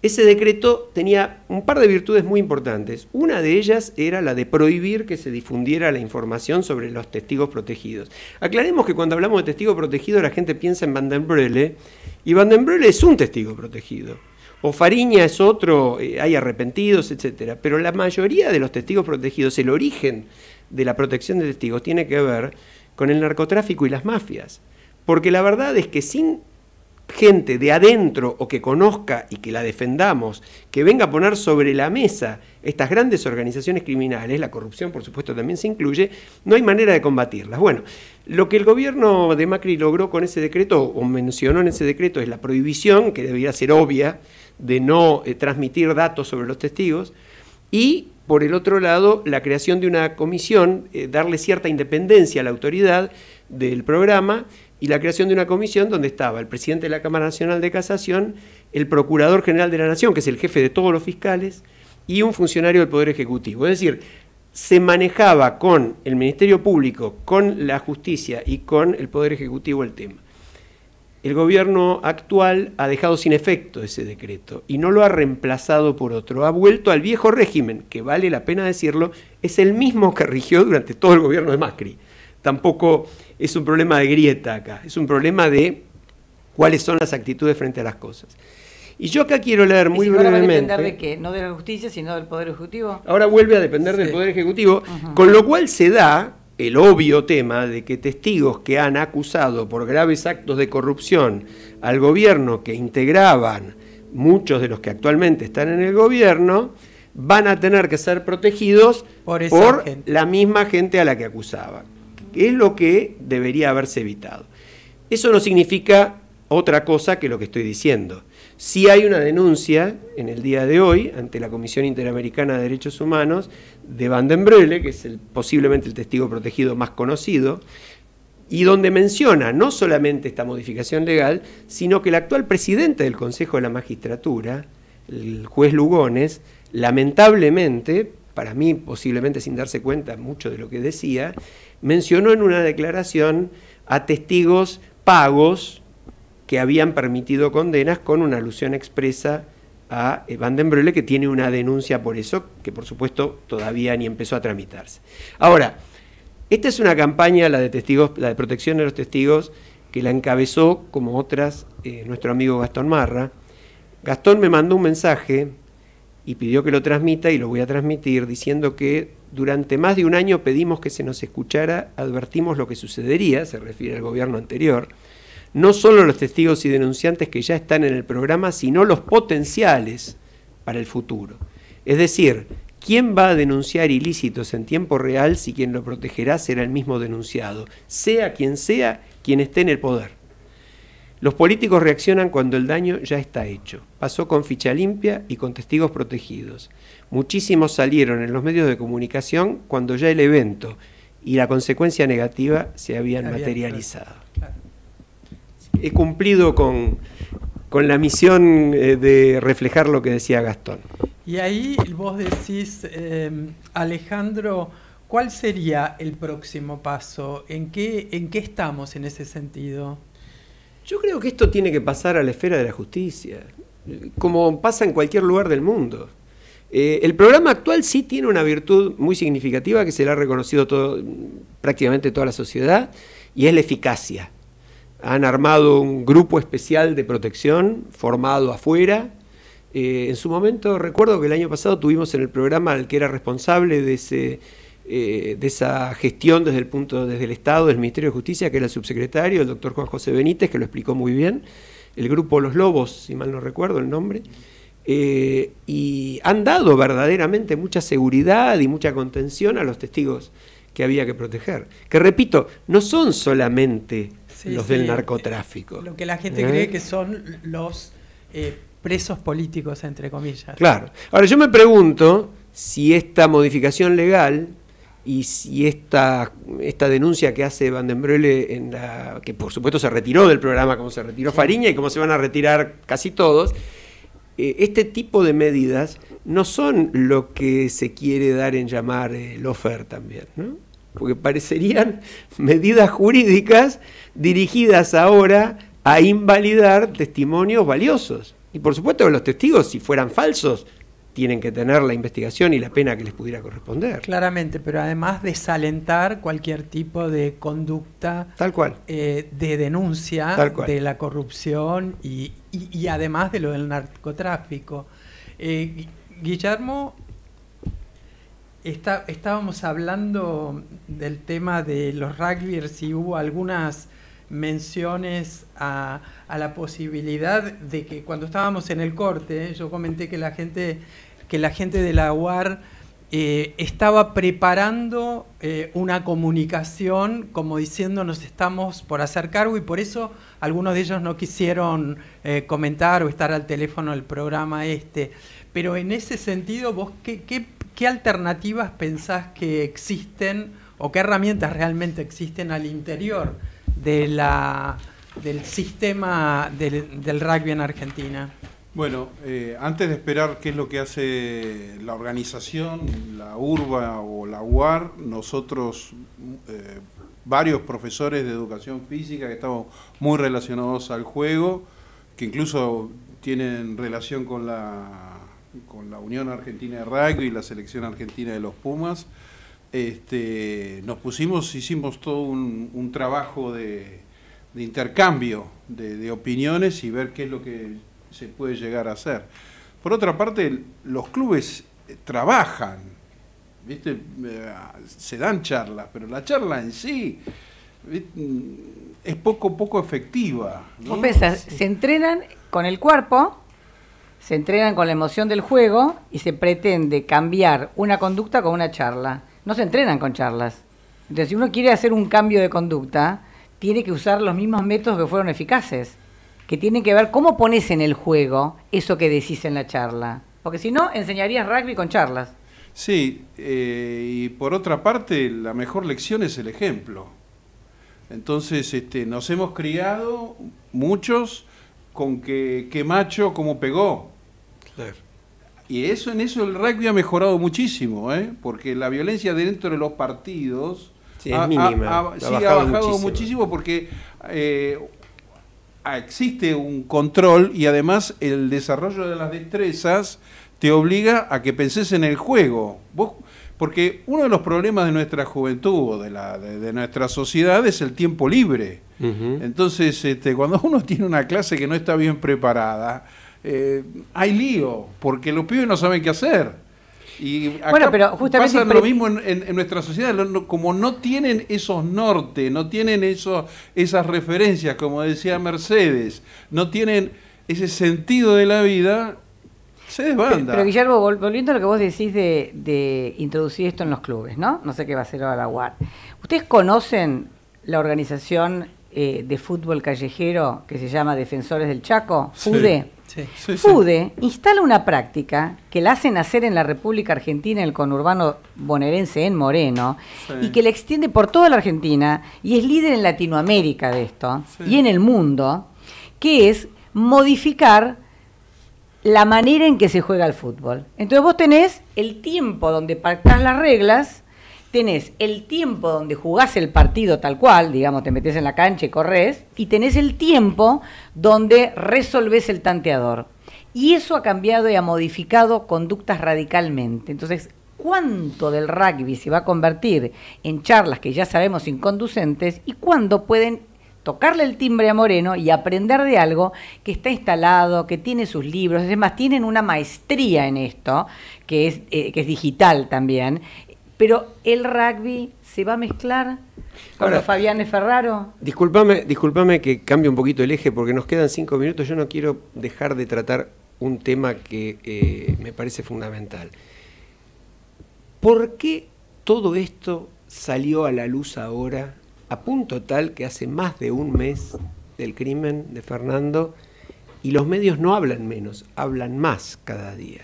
ese decreto tenía un par de virtudes muy importantes. Una de ellas era la de prohibir que se difundiera la información sobre los testigos protegidos. Aclaremos que cuando hablamos de testigo protegido la gente piensa en Van Breule, y Breule es un testigo protegido o Fariña es otro, eh, hay arrepentidos, etcétera. Pero la mayoría de los testigos protegidos, el origen de la protección de testigos tiene que ver con el narcotráfico y las mafias. Porque la verdad es que sin gente de adentro o que conozca y que la defendamos, que venga a poner sobre la mesa estas grandes organizaciones criminales, la corrupción por supuesto también se incluye, no hay manera de combatirlas. Bueno, lo que el gobierno de Macri logró con ese decreto o mencionó en ese decreto es la prohibición, que debería ser obvia, de no eh, transmitir datos sobre los testigos, y por el otro lado, la creación de una comisión, eh, darle cierta independencia a la autoridad del programa, y la creación de una comisión donde estaba el presidente de la Cámara Nacional de Casación, el Procurador General de la Nación, que es el jefe de todos los fiscales, y un funcionario del Poder Ejecutivo. Es decir, se manejaba con el Ministerio Público, con la Justicia y con el Poder Ejecutivo el tema el gobierno actual ha dejado sin efecto ese decreto y no lo ha reemplazado por otro. Ha vuelto al viejo régimen, que vale la pena decirlo, es el mismo que rigió durante todo el gobierno de Macri. Tampoco es un problema de grieta acá, es un problema de cuáles son las actitudes frente a las cosas. Y yo acá quiero leer muy brevemente. Ahora a depender de qué? No de la justicia, sino del Poder Ejecutivo. Ahora vuelve a depender del Poder Ejecutivo, con lo cual se da el obvio tema de que testigos que han acusado por graves actos de corrupción al gobierno que integraban muchos de los que actualmente están en el gobierno, van a tener que ser protegidos por, la misma gente a la que acusaban. es lo que debería haberse evitado. Eso no significa otra cosa que lo que estoy diciendo. Si hay una denuncia en el día de hoy ante la Comisión Interamericana de Derechos Humanos de Van den que es posiblemente el testigo protegido más conocido, y donde menciona no solamente esta modificación legal, sino que el actual presidente del Consejo de la Magistratura, el juez Lugones, lamentablemente, para mí posiblemente sin darse cuenta mucho de lo que decía, mencionó en una declaración a testigos pagos que habían permitido condenas con una alusión expresa a eh, Van den que tiene una denuncia por eso, que por supuesto todavía ni empezó a tramitarse. Ahora, esta es una campaña, la de testigos, la de protección de los testigos, que la encabezó, como otras, eh, nuestro amigo Gastón Marra. Gastón me mandó un mensaje y pidió que lo transmita y lo voy a transmitir diciendo que durante más de un año pedimos que se nos escuchara, advertimos lo que sucedería, se refiere al gobierno anterior, no solo los testigos y denunciantes que ya están en el programa, sino los potenciales para el futuro. Es decir, ¿quién va a denunciar ilícitos en tiempo real si quien lo protegerá será el mismo denunciado, sea quien sea quien esté en el poder? Los políticos reaccionan cuando el daño ya está hecho. Pasó con ficha limpia y con testigos protegidos. Muchísimos salieron en los medios de comunicación cuando ya el evento y la consecuencia negativa se habían materializado he cumplido con, la misión eh, de reflejar lo que decía Gastón. Y ahí vos decís, em, Alejandro, ¿cuál sería el próximo paso? ¿En qué, ¿En qué estamos en ese sentido? Yo creo que esto tiene que pasar a la esfera de la justicia, como pasa en cualquier lugar del mundo. Eh, el programa actual sí tiene una virtud muy significativa que se le ha reconocido todo, prácticamente toda la sociedad, y es la eficacia han armado un grupo especial de protección formado afuera. Eh, en su momento recuerdo que el año pasado tuvimos en el programa al que era responsable de, ese, eh, de esa gestión desde el punto desde el Estado, del Ministerio de Justicia, que era el subsecretario, el doctor Juan José Benítez, que lo explicó muy bien, el grupo Los Lobos, si mal no recuerdo el nombre. Eh, y han dado verdaderamente mucha seguridad y mucha contención a los testigos que había que proteger. Que repito, no son solamente los del narcotráfico. Lo que la gente ¿eh? cree que son los eh, presos políticos, entre comillas. Claro. Ahora yo me pregunto si esta modificación legal y si esta, esta denuncia que hace Van den en la, que por supuesto se retiró del programa, como se retiró Fariña y como se van a retirar casi todos, eh, este tipo de medidas no son lo que se quiere dar en llamar el offer también, ¿no? porque parecerían medidas jurídicas dirigidas ahora a invalidar testimonios valiosos. Y por supuesto que los testigos, si fueran falsos, tienen que tener la investigación y la pena que les pudiera corresponder. Claramente, pero además desalentar cualquier tipo de conducta eh, de denuncia de la corrupción y, además de lo del narcotráfico. Eh, Guillermo, estábamos hablando del tema de los rugbyers y hubo algunas menciones a, la posibilidad de que cuando estábamos en el corte, yo comenté que la gente, que la gente de la UAR eh, estaba preparando eh, una comunicación como diciendo nos estamos por hacer cargo y por eso algunos de ellos no quisieron eh, comentar o estar al teléfono del programa este. Pero en ese sentido, vos qué alternativas pensás que existen o qué herramientas realmente existen al interior del sistema del, rugby en Argentina? Bueno, eh, antes de esperar qué es lo que hace la organización, la URBA o la UAR, nosotros, eh, varios profesores de educación física que estamos muy relacionados al juego, que incluso tienen relación con la, con la Unión Argentina de Rugby y la Selección Argentina de los Pumas, este, nos pusimos, hicimos todo un, trabajo de, intercambio de, opiniones y ver qué es lo que se puede llegar a hacer. Por otra parte, los clubes eh, trabajan, ¿viste? Eh, se dan charlas, pero la charla en sí es poco poco efectiva. se entrenan con el cuerpo, se entrenan con la emoción del juego y se pretende cambiar una conducta con una charla no se entrenan con charlas. Entonces, si uno quiere hacer un cambio de conducta, tiene que usar los mismos métodos que fueron eficaces, que tienen que ver cómo pones en el juego eso que decís en la charla. Porque si no, enseñarías rugby con charlas. Sí, eh, y por otra parte, la mejor lección es el ejemplo. Entonces, este, nos hemos criado muchos con que, macho como pegó. Claro. Y eso, en eso el rugby ha mejorado muchísimo, ¿eh? porque la violencia dentro de los partidos ha, bajado muchísimo, porque eh, existe un control y además el desarrollo de las destrezas te obliga a que penses en el juego. Vos, porque uno de los problemas de nuestra juventud, de, la, de, nuestra sociedad, es el tiempo libre. Entonces, este, cuando uno tiene una clase que no está bien preparada, eh, hay lío, porque los pibes no saben qué hacer. Y acá bueno, pero pasa lo mismo en, nuestra sociedad, como no tienen esos norte, no tienen eso, esas referencias, como decía Mercedes, no tienen ese sentido de la vida, se desbanda. Pero, Guillermo, volviendo a lo que vos decís de, introducir esto en los clubes, ¿no? No sé qué va a hacer ahora UAR ¿Ustedes conocen la organización eh, de fútbol callejero que se llama Defensores del Chaco, FUDE pude instala una práctica que la hace nacer en la República Argentina, en el conurbano bonaerense, en Moreno, y que la extiende por toda la Argentina, y es líder en Latinoamérica de esto, y en el mundo, que es modificar la manera en que se juega el fútbol. Entonces vos tenés el tiempo donde pactás las reglas tenés el tiempo donde jugás el partido tal cual, digamos, te metes en la cancha y corres, y tenés el tiempo donde resolvés el tanteador. Y eso ha cambiado y ha modificado conductas radicalmente. Entonces, ¿cuánto del rugby se va a convertir en charlas que ya sabemos inconducentes y cuándo pueden tocarle el timbre a Moreno y aprender de algo que está instalado, que tiene sus libros, es más, tienen una maestría en esto, que es eh, digital también, pero el rugby se va a mezclar con Fabián Ferraro. Discúlpame, discúlpame que cambie un poquito el eje porque nos quedan cinco minutos. Yo no quiero dejar de tratar un tema que eh, me parece fundamental. ¿Por qué todo esto salió a la luz ahora, a punto tal que hace más de un mes del crimen de Fernando y los medios no hablan menos, hablan más cada día?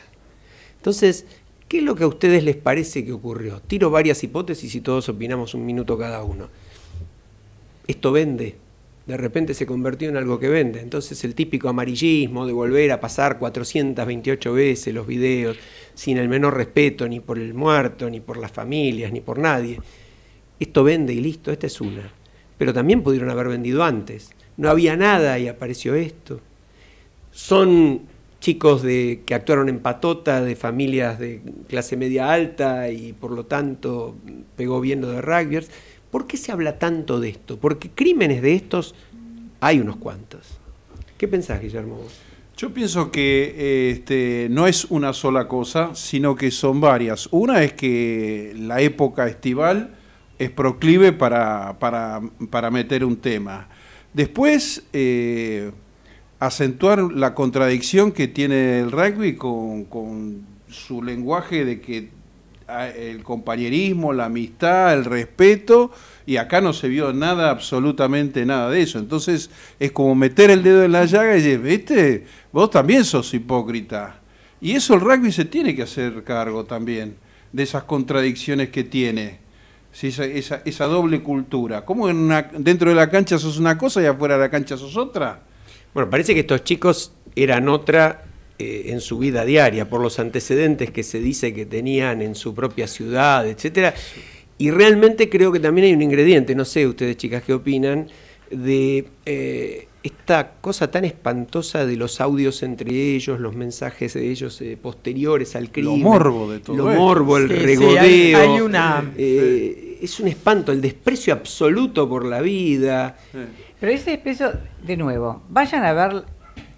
Entonces, ¿Qué es lo que a ustedes les parece que ocurrió? Tiro varias hipótesis y todos opinamos un minuto cada uno. Esto vende, de repente se convirtió en algo que vende. Entonces el típico amarillismo de volver a pasar 428 veces los videos sin el menor respeto ni por el muerto, ni por las familias, ni por nadie. Esto vende y listo, esta es una. Pero también pudieron haber vendido antes. No había nada y apareció esto. Son chicos de, que actuaron en patota, de familias de clase media alta y por lo tanto pegó bien lo de rugbyers. ¿Por qué se habla tanto de esto? Porque crímenes de estos hay unos cuantos. ¿Qué pensás, Guillermo? Yo pienso que eh, este, no es una sola cosa, sino que son varias. Una es que la época estival es proclive para, para, meter un tema. Después, eh, acentuar la contradicción que tiene el rugby con, su lenguaje de que ah, el compañerismo, la amistad, el respeto, y acá no se vio nada, absolutamente nada de eso. Entonces es como meter el dedo en la llaga y decir, viste, vos también sos hipócrita. Y eso el rugby se tiene que hacer cargo también, de esas contradicciones que tiene, esa, esa, doble cultura. ¿Cómo en una, dentro de la cancha sos una cosa y afuera de la cancha sos otra? Bueno, parece que estos chicos eran otra eh, en su vida diaria, por los antecedentes que se dice que tenían en su propia ciudad, etcétera. Y realmente creo que también hay un ingrediente, no sé ustedes chicas qué opinan, de eh, esta cosa tan espantosa de los audios entre ellos, los mensajes de ellos eh, posteriores al crimen. Lo morbo de todo. Lo morbo, el regodeo. hay, una... Es un espanto, el desprecio absoluto por la vida. Pero ese peso, de nuevo, vayan a ver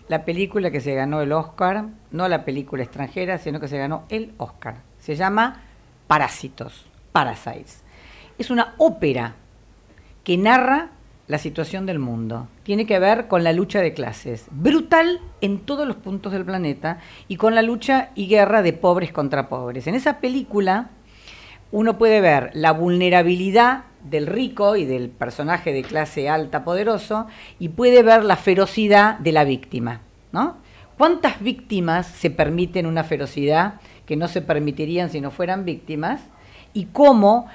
la película que se ganó el Oscar, no la película extranjera, sino que se ganó el Oscar. Se llama Parásitos, Parasites. Es una ópera que narra la situación del mundo. Tiene que ver con la lucha de clases, brutal en todos los puntos del planeta, y con la lucha y guerra de pobres contra pobres. En esa película uno puede ver la vulnerabilidad del rico y del personaje de clase alta poderoso y puede ver la ferocidad de la víctima, ¿no? ¿Cuántas víctimas se permiten una ferocidad que no se permitirían si no fueran víctimas? Y cómo,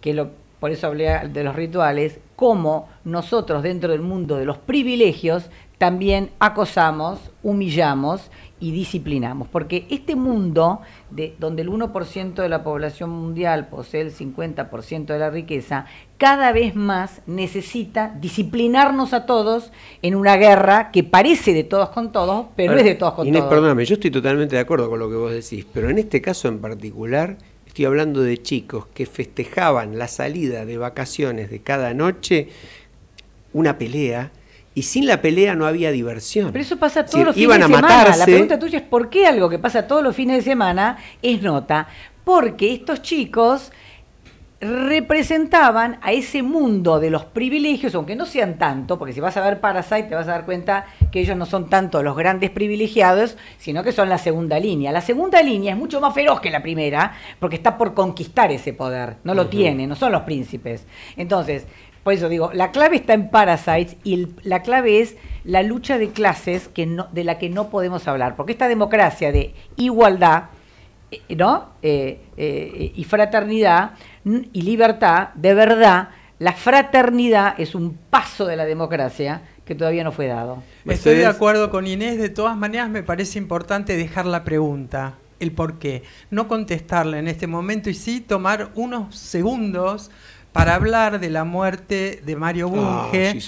que lo, por eso hablé de los rituales, cómo nosotros dentro del mundo de los privilegios también acosamos, humillamos y disciplinamos, porque este mundo de, donde el 1% de la población mundial posee el 50% de la riqueza, cada vez más necesita disciplinarnos a todos en una guerra que parece de todos con todos, pero es de todos con Inés, todos. Perdóname, yo estoy totalmente de acuerdo con lo que vos decís, pero en este caso en particular estoy hablando de chicos que festejaban la salida de vacaciones de cada noche, una pelea, y sin la pelea no había diversión. Pero eso pasa todos los fines de semana. La pregunta tuya es por qué algo que pasa todos los fines de semana es nota. Porque estos chicos representaban a ese mundo de los privilegios, aunque no sean tanto, porque si vas a ver Parasite te vas a dar cuenta que ellos no son tanto los grandes privilegiados, sino que son la segunda línea. La segunda línea es mucho más feroz que la primera, porque está por conquistar ese poder, no lo tiene, no son los príncipes. Entonces, por eso digo, la clave está en Parasites y la clave es la lucha de clases que de la que no podemos hablar, porque esta democracia de igualdad eh, ¿no? Eh, eh, y fraternidad y libertad, de verdad, la fraternidad es un paso de la democracia que todavía no fue dado. Estoy de acuerdo con Inés, de todas maneras me parece importante dejar la pregunta, el por qué, no contestarla en este momento y sí tomar unos segundos para hablar de la muerte de Mario ah, Bunge,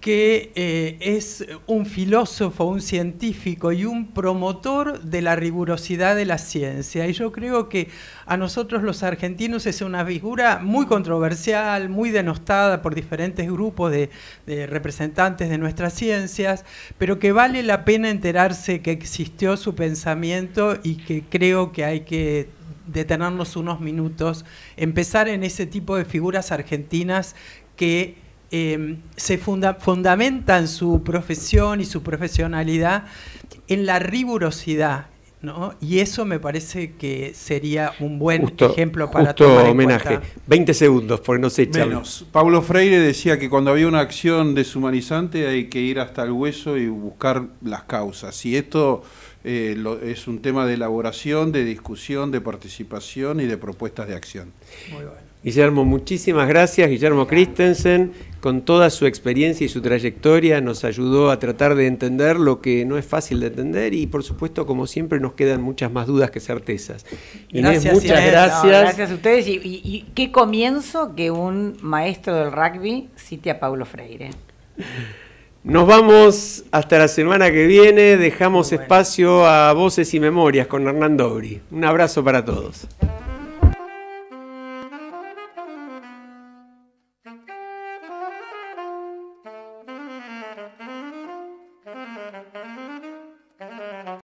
que eh, es un filósofo, un científico y un promotor de la rigurosidad de la ciencia. Y yo creo que a nosotros los argentinos es una figura muy controversial, muy denostada por diferentes grupos de representantes de nuestras ciencias, pero que vale la pena enterarse que existió su pensamiento y que creo que hay que detenernos unos minutos, empezar en ese tipo de figuras argentinas que em, se fundamentan su profesión y su profesionalidad en la rigurosidad. ¿no? Y eso me parece que sería un buen ejemplo para tomar en homenaje. 20 segundos, porque no se Pablo Freire decía que cuando había una acción deshumanizante hay que ir hasta el hueso y buscar las causas. Y esto eh, es un tema de elaboración, de discusión, de participación y de propuestas de acción. Muy bueno. Guillermo, muchísimas gracias. Guillermo Christensen, con toda su experiencia y su trayectoria, nos ayudó a tratar de entender lo que no es fácil de entender y, por supuesto, como siempre, nos quedan muchas más dudas que certezas. gracias, muchas gracias. gracias a ustedes. Y, qué comienzo que un maestro del rugby cite a Paulo Freire. Nos vamos hasta la semana que viene. Dejamos espacio a Voces y Memorias con Hernán Dobri. Un abrazo para todos.